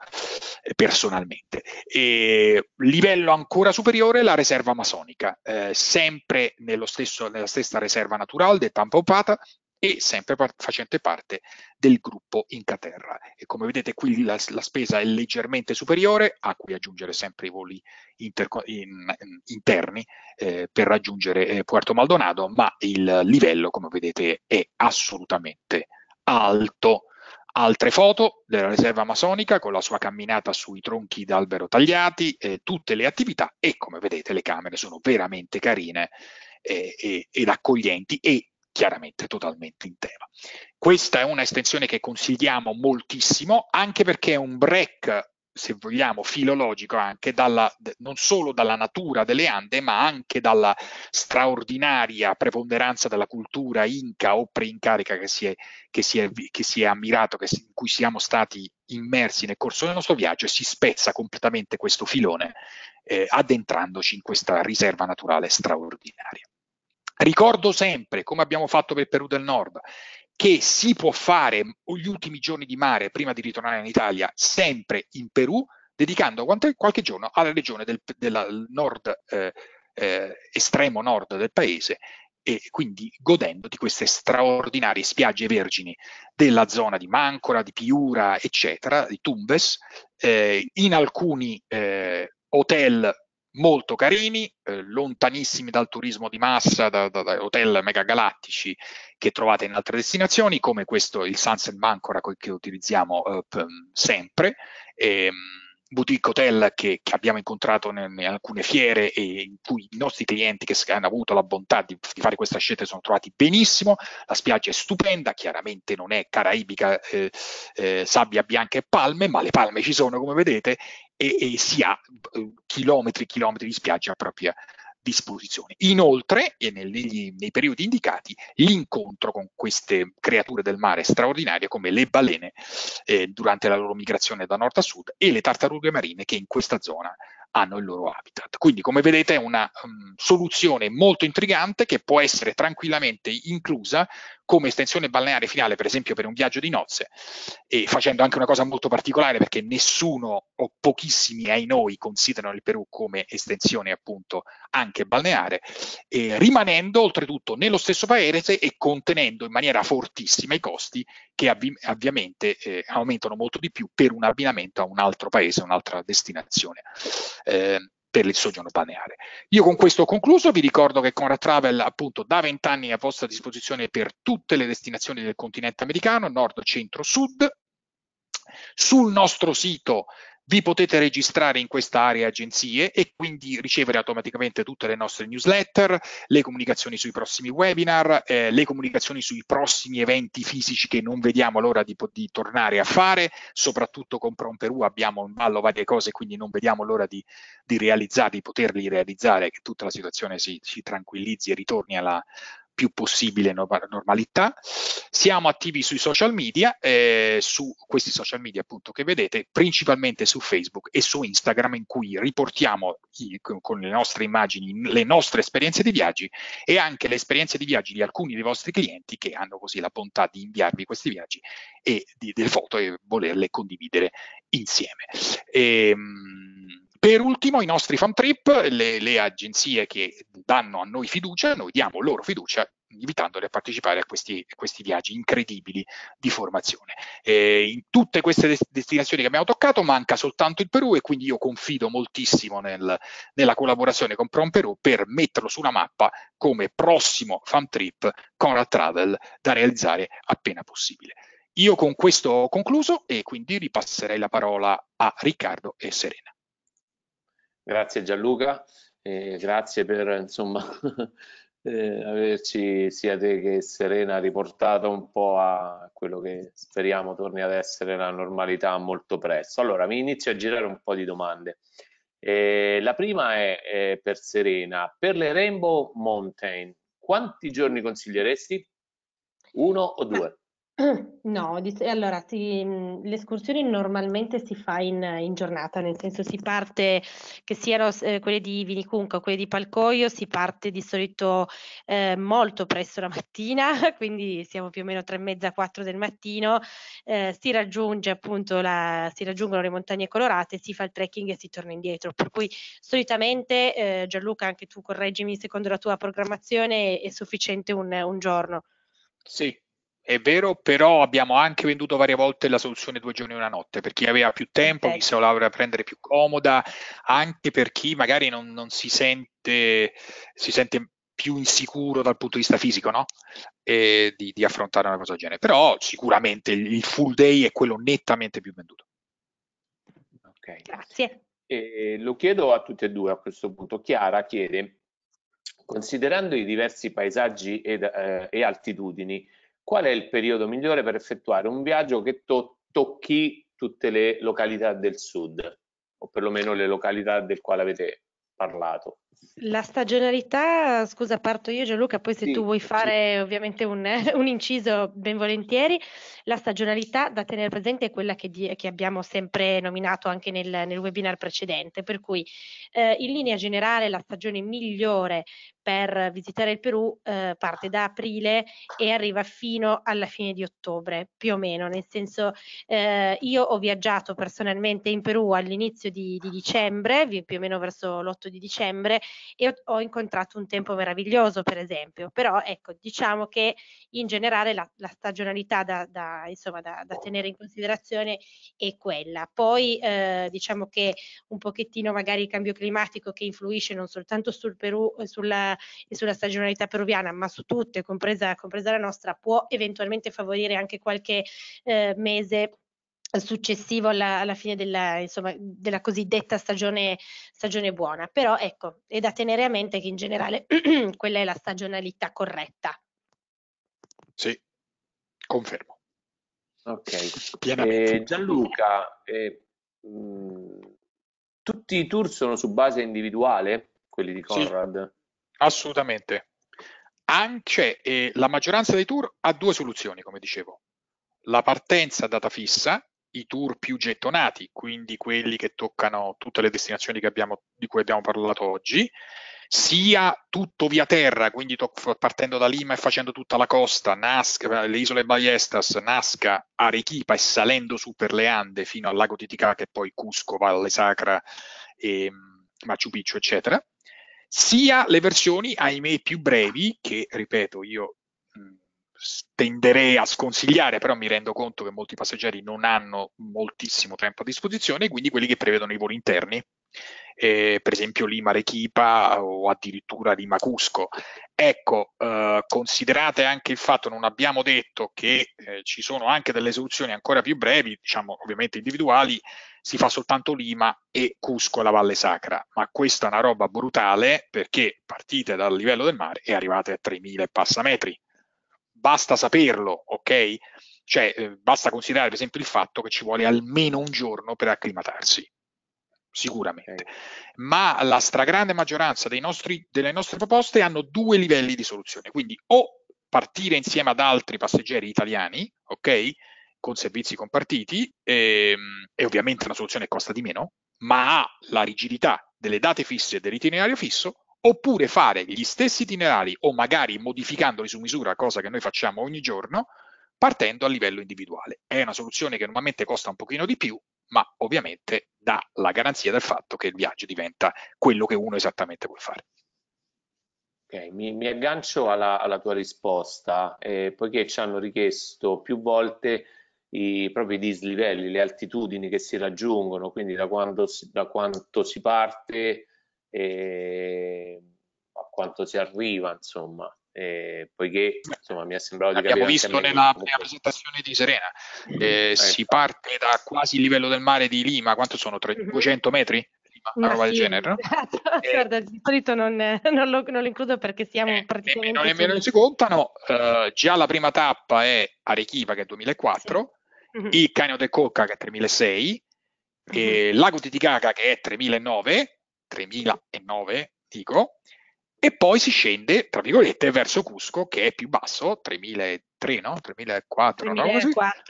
eh, personalmente. E, livello ancora superiore, la riserva amazonica, eh, sempre stesso, nella stessa riserva naturale, detta Ampaupata, e sempre par facente parte del gruppo Incaterra. E come vedete qui la, la, spesa è leggermente superiore, a cui aggiungere sempre i voli inter in, interni eh, per raggiungere eh, Puerto Maldonado, ma il livello, come vedete, è assolutamente alto. Altre foto della riserva amazonica con la sua camminata sui tronchi d'albero tagliati, eh, tutte le attività e come vedete le camere sono veramente carine eh, ed accoglienti e chiaramente totalmente in tema. Questa è un'estensione che consigliamo moltissimo, anche perché è un break se vogliamo, filologico anche dalla, non solo dalla natura delle Ande, ma anche dalla straordinaria preponderanza della cultura inca o preincarica che che si è, che si è ammirato, che si, in cui siamo stati immersi nel corso del nostro viaggio e si spezza completamente questo filone eh, addentrandoci in questa riserva naturale straordinaria. Ricordo sempre, come abbiamo fatto per il Perù del Nord, che si può fare gli ultimi giorni di mare prima di ritornare in Italia sempre in Perù, dedicando qualche giorno alla regione del nord, eh, eh, estremo nord del paese e quindi godendo di queste straordinarie spiagge vergini della zona di Mancora, di Piura, eccetera, di Tumbes, eh, in alcuni eh, hotel molto carini, eh, lontanissimi dal turismo di massa, da, da, da hotel megagalattici che trovate in altre destinazioni, come questo il Sunset Bancora che utilizziamo eh, sempre. E, ehm, boutique hotel che, che abbiamo incontrato in, in, alcune fiere e in cui i nostri clienti che hanno avuto la bontà di, di fare questa scelta sono trovati benissimo, la spiaggia è stupenda, chiaramente non è caraibica eh, eh, sabbia bianca e palme, ma le palme ci sono come vedete e, e si ha eh, chilometri e chilometri di spiaggia a propria disposizione. Inoltre, e negli, nei periodi indicati, l'incontro con queste creature del mare straordinarie come le balene eh, durante la loro migrazione da nord a sud e le tartarughe marine che in questa zona hanno il loro habitat. Quindi, come vedete, è una um, soluzione molto intrigante che può essere tranquillamente inclusa come estensione balneare finale, per esempio per un viaggio di nozze, e facendo anche una cosa molto particolare perché nessuno o pochissimi ai noi considerano il Perù come estensione appunto anche balneare, rimanendo oltretutto nello stesso paese e contenendo in maniera fortissima i costi che avvi- ovviamente eh, aumentano molto di più per un abbinamento a un altro paese, un'altra destinazione. Eh, per il soggiorno balneare. Io con questo ho concluso, vi ricordo che Conrad Travel appunto da 20 anni è a vostra disposizione per tutte le destinazioni del continente americano, nord, centro, sud. Sul nostro sito vi potete registrare in questa area agenzie e quindi ricevere automaticamente tutte le nostre newsletter, le comunicazioni sui prossimi webinar, eh, le comunicazioni sui prossimi eventi fisici che non vediamo l'ora di, di tornare a fare, soprattutto con Perù abbiamo in ballo varie cose, quindi non vediamo l'ora di, di realizzarli, poterli realizzare, che tutta la situazione si, si tranquillizzi e ritorni alla, più possibile normalità. Siamo attivi sui social media, eh, su questi social media appunto che vedete, principalmente su Facebook e su Instagram in cui riportiamo i, con le nostre immagini le nostre esperienze di viaggi e anche le esperienze di viaggi di alcuni dei vostri clienti che hanno così la bontà di inviarvi questi viaggi e di, delle foto e volerle condividere insieme. E, ehm, mh, per ultimo, i nostri fan trip, le, le agenzie che danno a noi fiducia, noi diamo loro fiducia invitandoli a partecipare a questi, a questi, viaggi incredibili di formazione. Eh, in tutte queste des- destinazioni che abbiamo toccato manca soltanto il Perù e quindi io confido moltissimo nel, nella collaborazione con Prom Perù per metterlo sulla mappa come prossimo fan trip Conrad Travel da realizzare appena possibile. Io con questo ho concluso e quindi ripasserei la parola a Riccardo e Serena. Grazie Gianluca, eh, grazie per insomma, eh, averci sia te che Serena riportato un po' a quello che speriamo torni ad essere la normalità molto presto. Allora, mi inizio a girare un po' di domande. Eh, la prima è, è per Serena. Per le Rainbow Mountain, quanti giorni consiglieresti? Uno o due? No, allora si mhmm, l'escursione normalmente si fa in in giornata, nel senso si parte che siano s eh, quelle di Vinicunca o quelle di Palcoio, si parte di solito, ehm, molto presto la mattina, quindi siamo più o meno tre e mezza, quattro del mattino, ehm, si raggiunge appunto la si raggiungono le montagne colorate, si fa il trekking e si torna indietro. Per cui solitamente, ehm, Gianluca anche tu correggimi secondo la tua programmazione, è sufficiente un un giorno. Sì è vero, però abbiamo anche venduto varie volte la soluzione due giorni e una notte per chi aveva più tempo, okay. chi se la voleva prendere più comoda, anche per chi magari non, non si, sente, si sente più insicuro dal punto di vista fisico, no? E di, di affrontare una cosa del genere. Però sicuramente il full day è quello nettamente più venduto. Ok. Grazie. E lo chiedo a tutti e due a questo punto. Chiara chiede, considerando i diversi paesaggi ed, eh, e altitudini, qual è il periodo migliore per effettuare un viaggio che to tocchi tutte le località del sud o perlomeno le località del quale avete parlato? La stagionalità, scusa, parto io Gianluca, poi se sì, tu vuoi fare sì. ovviamente un, un, inciso ben volentieri, la stagionalità da tenere presente è quella che, di, che abbiamo sempre nominato anche nel, nel webinar precedente, per cui eh, in linea generale la stagione migliore per visitare il Perù eh, parte da aprile e arriva fino alla fine di ottobre, più o meno, nel senso eh, io ho viaggiato personalmente in Perù all'inizio di, di dicembre, più o meno verso l'8 di dicembre, e ho incontrato un tempo meraviglioso per esempio, però ecco diciamo che in generale la, la stagionalità da, da, insomma, da, da, tenere in considerazione è quella. Poi eh, diciamo che un pochettino magari il cambio climatico che influisce non soltanto sul Perù e eh, sulla, e sulla stagionalità peruviana ma su tutte, compresa, compresa la nostra, può eventualmente favorire anche qualche eh, mese successivo alla, alla fine della, insomma, della cosiddetta stagione, stagione, buona. Però ecco, è da tenere a mente che in generale quella è la stagionalità corretta. Sì, confermo. Ok, eh, Gianluca, eh, mh, tutti i tour sono su base individuale, quelli di Conrad? Sì, assolutamente. Anche eh, la maggioranza dei tour ha due soluzioni, come dicevo. La partenza data fissa, i tour più gettonati, quindi quelli che toccano tutte le destinazioni abbiamo, di cui abbiamo parlato oggi, sia tutto via terra, quindi to- partendo da Lima e facendo tutta la costa, Nasca, le isole Ballestas, Nasca, Arequipa e salendo su per le Ande fino al lago Titicaca e poi Cusco, Valle Sacra, e, mm, Machu Picchu, eccetera, sia le versioni, ahimè, più brevi, che ripeto, io tenderei a sconsigliare, però mi rendo conto che molti passeggeri non hanno moltissimo tempo a disposizione, quindi quelli che prevedono i voli interni, eh, per esempio Lima-Arequipa o addirittura Lima-Cusco. Ecco, eh, considerate anche il fatto, non abbiamo detto che eh, ci sono anche delle soluzioni ancora più brevi, diciamo ovviamente individuali, si fa soltanto Lima e Cusco e la Valle Sacra, ma questa è una roba brutale perché partite dal livello del mare e arrivate a 3.000 passametri basta saperlo, ok? Cioè, eh, basta considerare per esempio il fatto che ci vuole almeno un giorno per acclimatarsi, sicuramente. Okay. Ma la stragrande maggioranza nostri, delle nostre proposte hanno due livelli di soluzione, quindi o partire insieme ad altri passeggeri italiani, ok? Con servizi compartiti, e, ehm, e ovviamente una soluzione costa di meno, ma ha la rigidità delle date fisse e dell'itinerario fisso, oppure fare gli stessi itinerari o magari modificandoli su misura, cosa che noi facciamo ogni giorno, partendo a livello individuale. È una soluzione che normalmente costa un pochino di più, ma ovviamente dà la garanzia del fatto che il viaggio diventa quello che uno esattamente vuole fare. Okay, mi, mi, aggancio alla, alla tua risposta, eh, poiché ci hanno richiesto più volte i propri dislivelli, le altitudini che si raggiungono, quindi da, quando, da quanto si parte, e ehm, a quanto si arriva, insomma. Eh, poiché insomma, mi è sembrato di abbiamo visto nella, nella, presentazione di Serena eh, eh, si parte da quasi il livello del mare di Lima quanto sono? 200 mhm. metri? una roba sì, del genere, no? Esatto. Eh, Guarda, di solito non, non, lo, non, lo, includo perché siamo eh, praticamente... Nemmeno, nemmeno si contano, uh, già la prima tappa è Arechiva che è 2004, sì. Mhm. il Canio del Cocca che è 3006, mm-hmm. Lago Titicaca che è 3009, 3009, dico, e poi si scende, tra virgolette, verso Cusco, che è più basso, 3003, no? 3004, 3004,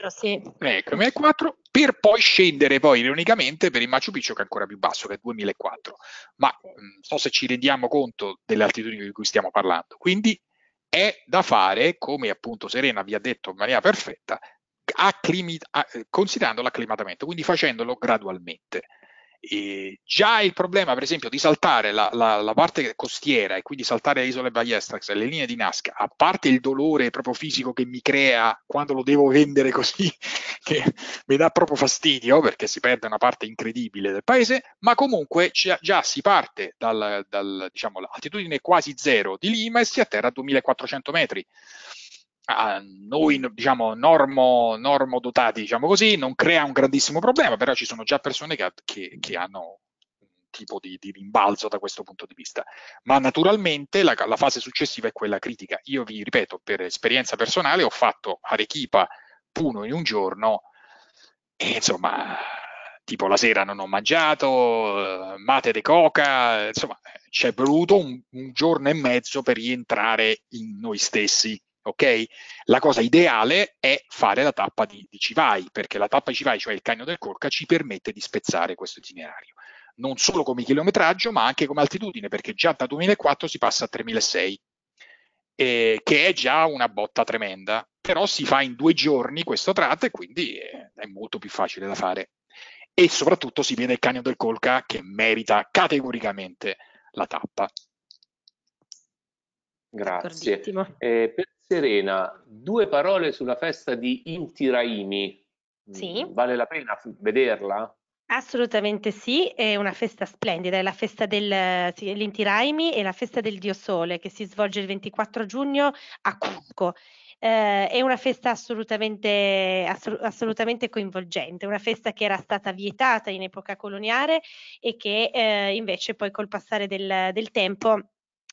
no? sì. Eh, 3004, per poi scendere poi, ironicamente, per il Machu Picchu, che è ancora più basso, che è 2004. Ma non mm, so se ci rendiamo conto delle altitudini di cui stiamo parlando. Quindi è da fare, come appunto Serena vi ha detto in maniera perfetta, acclimi- eh, considerando l'acclimatamento, quindi facendolo gradualmente. E già il problema, per esempio, di saltare la, la, la parte costiera e quindi saltare le isole Ballestrax, e le linee di Nazca, a parte il dolore proprio fisico che mi crea quando lo devo vendere così, che mi dà proprio fastidio perché si perde una parte incredibile del paese, ma comunque già, si parte dall'altitudine dal diciamo, quasi zero di Lima e si atterra a 2400 metri a ah, noi diciamo normo, normo dotati diciamo così non crea un grandissimo problema però ci sono già persone che, che, che hanno tipo di, di, rimbalzo da questo punto di vista. Ma naturalmente la, la, fase successiva è quella critica. Io vi ripeto, per esperienza personale, ho fatto Arequipa Puno in un giorno e insomma, tipo la sera non ho mangiato, eh, mate de coca, insomma, eh, ci è voluto un, un giorno e mezzo per rientrare in noi stessi ok? La cosa ideale è fare la tappa di, di, Civai, perché la tappa di Civai, cioè il cagno del Colca, ci permette di spezzare questo itinerario, non solo come chilometraggio, ma anche come altitudine, perché già da 2004 si passa a 3006, eh, che è già una botta tremenda, però si fa in due giorni questo tratto e quindi è, molto più facile da fare. E soprattutto si vede il cagno del Colca che merita categoricamente la tappa. Grazie. Eh, per, Serena, due parole sulla festa di Inti Raimi. Sì. Mm, vale la pena vederla? Assolutamente sì, è una festa splendida, è la festa dell'Inti Raimi e la festa del Dio Sole che si svolge il 24 giugno a Cusco. Eh, è una festa assolutamente, assolutamente, coinvolgente, una festa che era stata vietata in epoca coloniale e che eh, invece poi col passare del, del tempo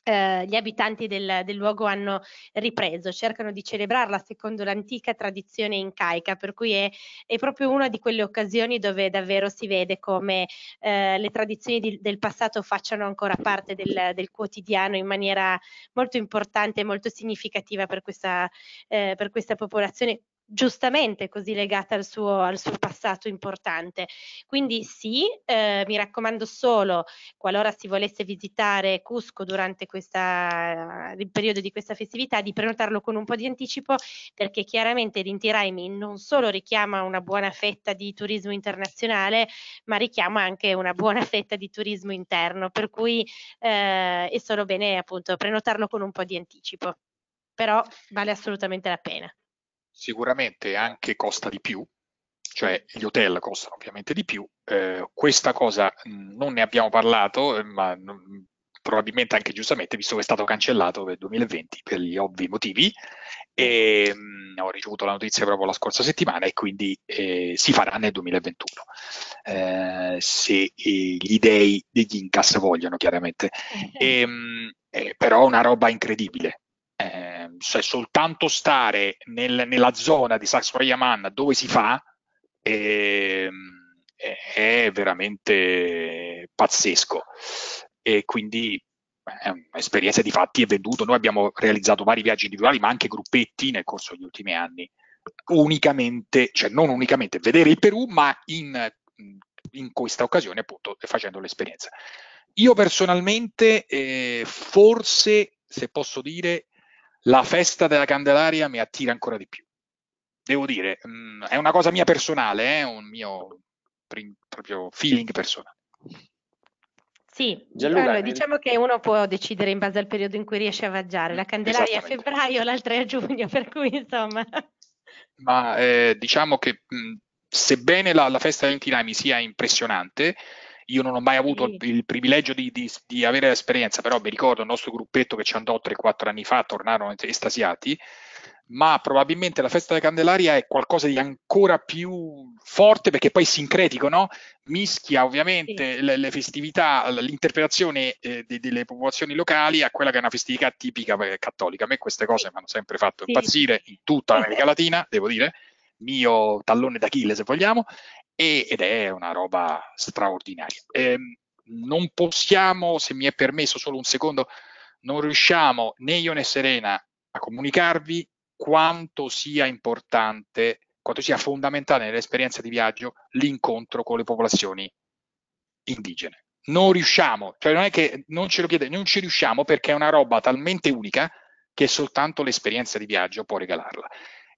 eh, gli abitanti del, del, luogo hanno ripreso, cercano di celebrarla secondo l'antica tradizione incaica, per cui è, è proprio una di quelle occasioni dove davvero si vede come eh, le tradizioni di, del passato facciano ancora parte del, del, quotidiano in maniera molto importante e molto significativa per questa, eh, per questa popolazione giustamente così legata al suo, al suo passato importante. Quindi sì, eh, mi raccomando solo, qualora si volesse visitare Cusco durante questa, il periodo di questa festività, di prenotarlo con un po' di anticipo, perché chiaramente l'Intiraimi non solo richiama una buona fetta di turismo internazionale, ma richiama anche una buona fetta di turismo interno, per cui eh, è solo bene appunto prenotarlo con un po' di anticipo, però vale assolutamente la pena sicuramente anche costa di più, cioè gli hotel costano ovviamente di più. Eh, questa cosa non ne abbiamo parlato, eh, ma non, probabilmente anche giustamente, visto che è stato cancellato per il 2020 per gli ovvi motivi. E, mh, ho ricevuto la notizia proprio la scorsa settimana e quindi eh, si farà nel 2021, eh, se eh, gli dei degli incas vogliono chiaramente. E, ehm, mh, eh, però una roba incredibile, eh, cioè soltanto stare nel, nella zona di Sax Yaman dove si fa eh, è veramente pazzesco e quindi è un'esperienza di fatti e venduto. Noi abbiamo realizzato vari viaggi individuali ma anche gruppetti nel corso degli ultimi anni unicamente, cioè non unicamente vedere il Perù ma in, in questa occasione appunto facendo l'esperienza. Io personalmente eh, forse se posso dire, la festa della Candelaria mi attira ancora di più. Devo dire, mh, mm, è una cosa mia personale, è eh, un mio prim- proprio feeling personale. Sì, Gianluca, allora, diciamo che uno può decidere in base al periodo in cui riesce a viaggiare. La Candelaria è a febbraio, l'altra è a giugno, per cui insomma... Ma eh, diciamo che mh, mm, sebbene la, la festa dei ventinami sia impressionante, io non ho mai avuto sì. il privilegio di, di, di avere l'esperienza, però mi ricordo il nostro gruppetto che ci andò 3-4 anni fa, tornarono estasiati, ma probabilmente la festa della Candelaria è qualcosa di ancora più forte perché poi sincretico, no? mischia ovviamente sì. le, le, festività, l'interpretazione eh, de, delle popolazioni locali a quella che è una festività tipica eh, cattolica. A me queste cose mi hanno sempre fatto impazzire in tutta l'America Latina, devo dire mio tallone d'Achille, se vogliamo, e, ed è una roba straordinaria. Eh, non possiamo, se mi è permesso solo un secondo, non riusciamo né io né Serena a comunicarvi quanto sia importante, quanto sia fondamentale nell'esperienza di viaggio l'incontro con le popolazioni indigene. Non riusciamo, cioè non è che non ce lo chiede, non ci riusciamo perché è una roba talmente unica che soltanto l'esperienza di viaggio può regalarla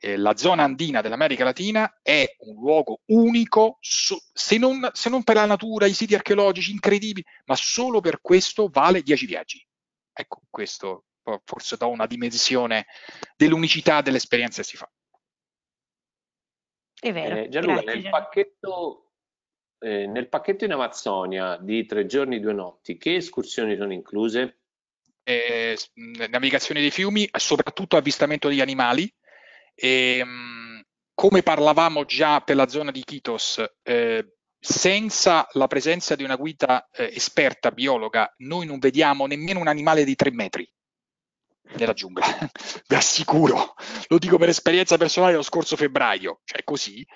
eh, la zona andina dell'America Latina è un luogo unico, so, se, non, se, non, per la natura, i siti archeologici incredibili, ma solo per questo vale 10 viaggi. Ecco, questo forse dà una dimensione dell'unicità dell'esperienza che si fa. È vero. Eh, Gianluca, Grazie, nel, pacchetto, eh, nel pacchetto in Amazzonia di tre giorni e due notti, che escursioni sono incluse? Eh, navigazione dei fiumi, soprattutto avvistamento degli animali, e, ehm, come parlavamo già per la zona di Kitos, eh, senza la presenza di una guida eh, esperta biologa, noi non vediamo nemmeno un animale di tre metri nella giungla, vi assicuro, lo dico per esperienza personale lo scorso febbraio, cioè così,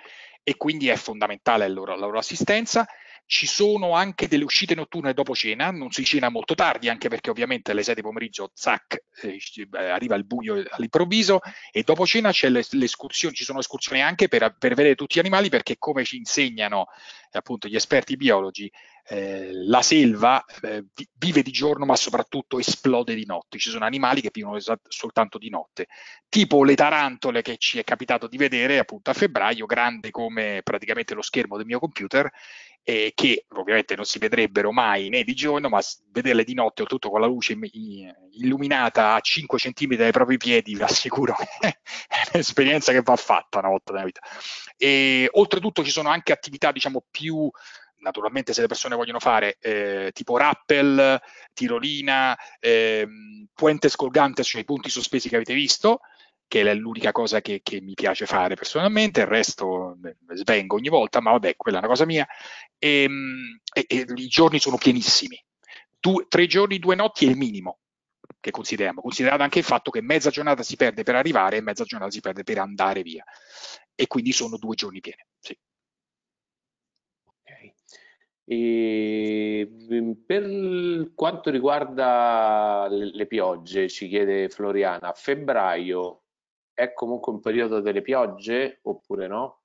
e quindi è fondamentale la loro, la loro assistenza ci sono anche delle uscite notturne dopo cena, non si cena molto tardi, anche perché ovviamente alle 6 di pomeriggio, zac, eh, arriva il buio all'improvviso, e dopo cena le, le ci sono escursioni anche per, per, vedere tutti gli animali, perché come ci insegnano appunto gli esperti biologi, eh, la selva eh, vive di giorno ma soprattutto esplode di notte, ci sono animali che vivono soltanto di notte, tipo le tarantole che ci è capitato di vedere appunto a febbraio, grande come praticamente lo schermo del mio computer, eh, che ovviamente non si vedrebbero mai né di giorno, ma vederle di notte, oltretutto con la luce illuminata a 5 cm dai propri piedi, vi assicuro che è un'esperienza che va fatta una volta nella vita. E, oltretutto ci sono anche attività diciamo più naturalmente se le persone vogliono fare eh, tipo rappel, tirolina, eh, puente scolgante, cioè i punti sospesi che avete visto, che è l'unica cosa che, che mi piace fare personalmente, il resto eh, svengo ogni volta, ma vabbè, quella è una cosa mia, e, ehm, e, e i giorni sono pienissimi. Due, tre giorni, due notti è il minimo che consideriamo, considerato anche il fatto che mezza giornata si perde per arrivare e mezza giornata si perde per andare via. E quindi sono due giorni pieni. Sì. E mm, per quanto riguarda le piogge, ci chiede Floriana, febbraio è comunque un periodo delle piogge oppure no?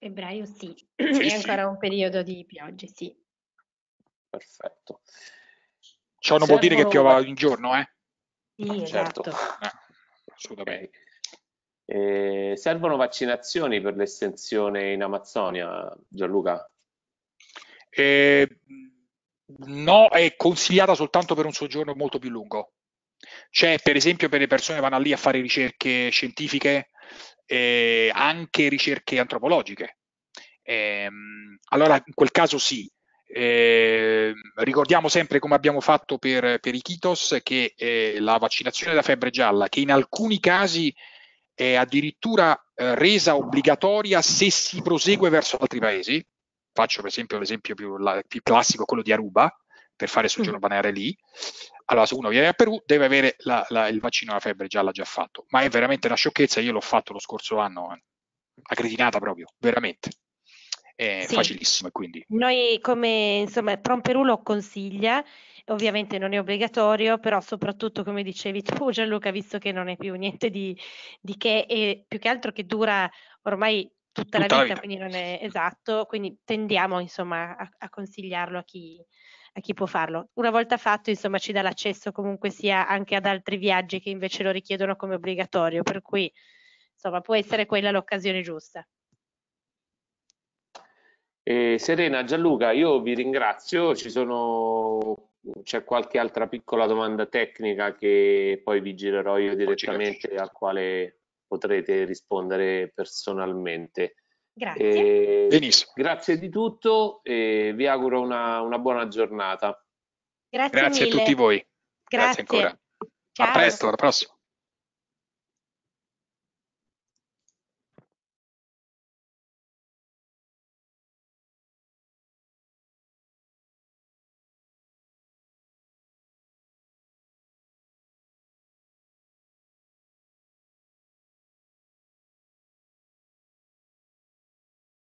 Febbraio sì, sì è ancora un periodo di piogge, sì. Perfetto. Ciò non vuol dire che piova ogni giorno, eh? Sì, ah, certo. Esatto. Eh, assolutamente. Eh, servono vaccinazioni per l'estensione in Amazzonia, Gianluca? Eh, no, è consigliata soltanto per un soggiorno molto più lungo. Cioè, per esempio, per le persone che vanno lì a fare ricerche scientifiche, eh, anche ricerche antropologiche. Eh, allora, in quel caso sì. Eh, ricordiamo sempre come abbiamo fatto per, per i Kitos che eh, la vaccinazione da febbre gialla, che in alcuni casi è addirittura eh, resa obbligatoria se si prosegue verso altri paesi, faccio per esempio l'esempio più, la, più classico, quello di Aruba, per fare il soggiorno mm. banale lì, allora se uno viene a Perù deve avere la, la, il vaccino alla febbre già l'ha già fatto, ma è veramente una sciocchezza, io l'ho fatto lo scorso anno, una cretinata proprio, veramente. È sì. facilissimo quindi. Noi come insomma Prom Perù lo consiglia, ovviamente non è obbligatorio, però soprattutto come dicevi tu Gianluca, visto che non è più niente di, di che, e più che altro che dura ormai tutta, tutta la, vita, la, vita, quindi non è esatto, quindi tendiamo insomma a, a consigliarlo a chi, a chi può farlo. Una volta fatto, insomma, ci dà l'accesso comunque sia anche ad altri viaggi che invece lo richiedono come obbligatorio, per cui insomma può essere quella l'occasione giusta. Eh, Serena, Gianluca, io vi ringrazio, ci sono... c'è qualche altra piccola domanda tecnica che poi vi girerò io direttamente al quale potrete rispondere personalmente. Grazie. Eh, Benissimo. Grazie di tutto e vi auguro una, una buona giornata. Grazie, grazie a tutti voi. Grazie, grazie ancora. Ciao. A presto, alla prossima.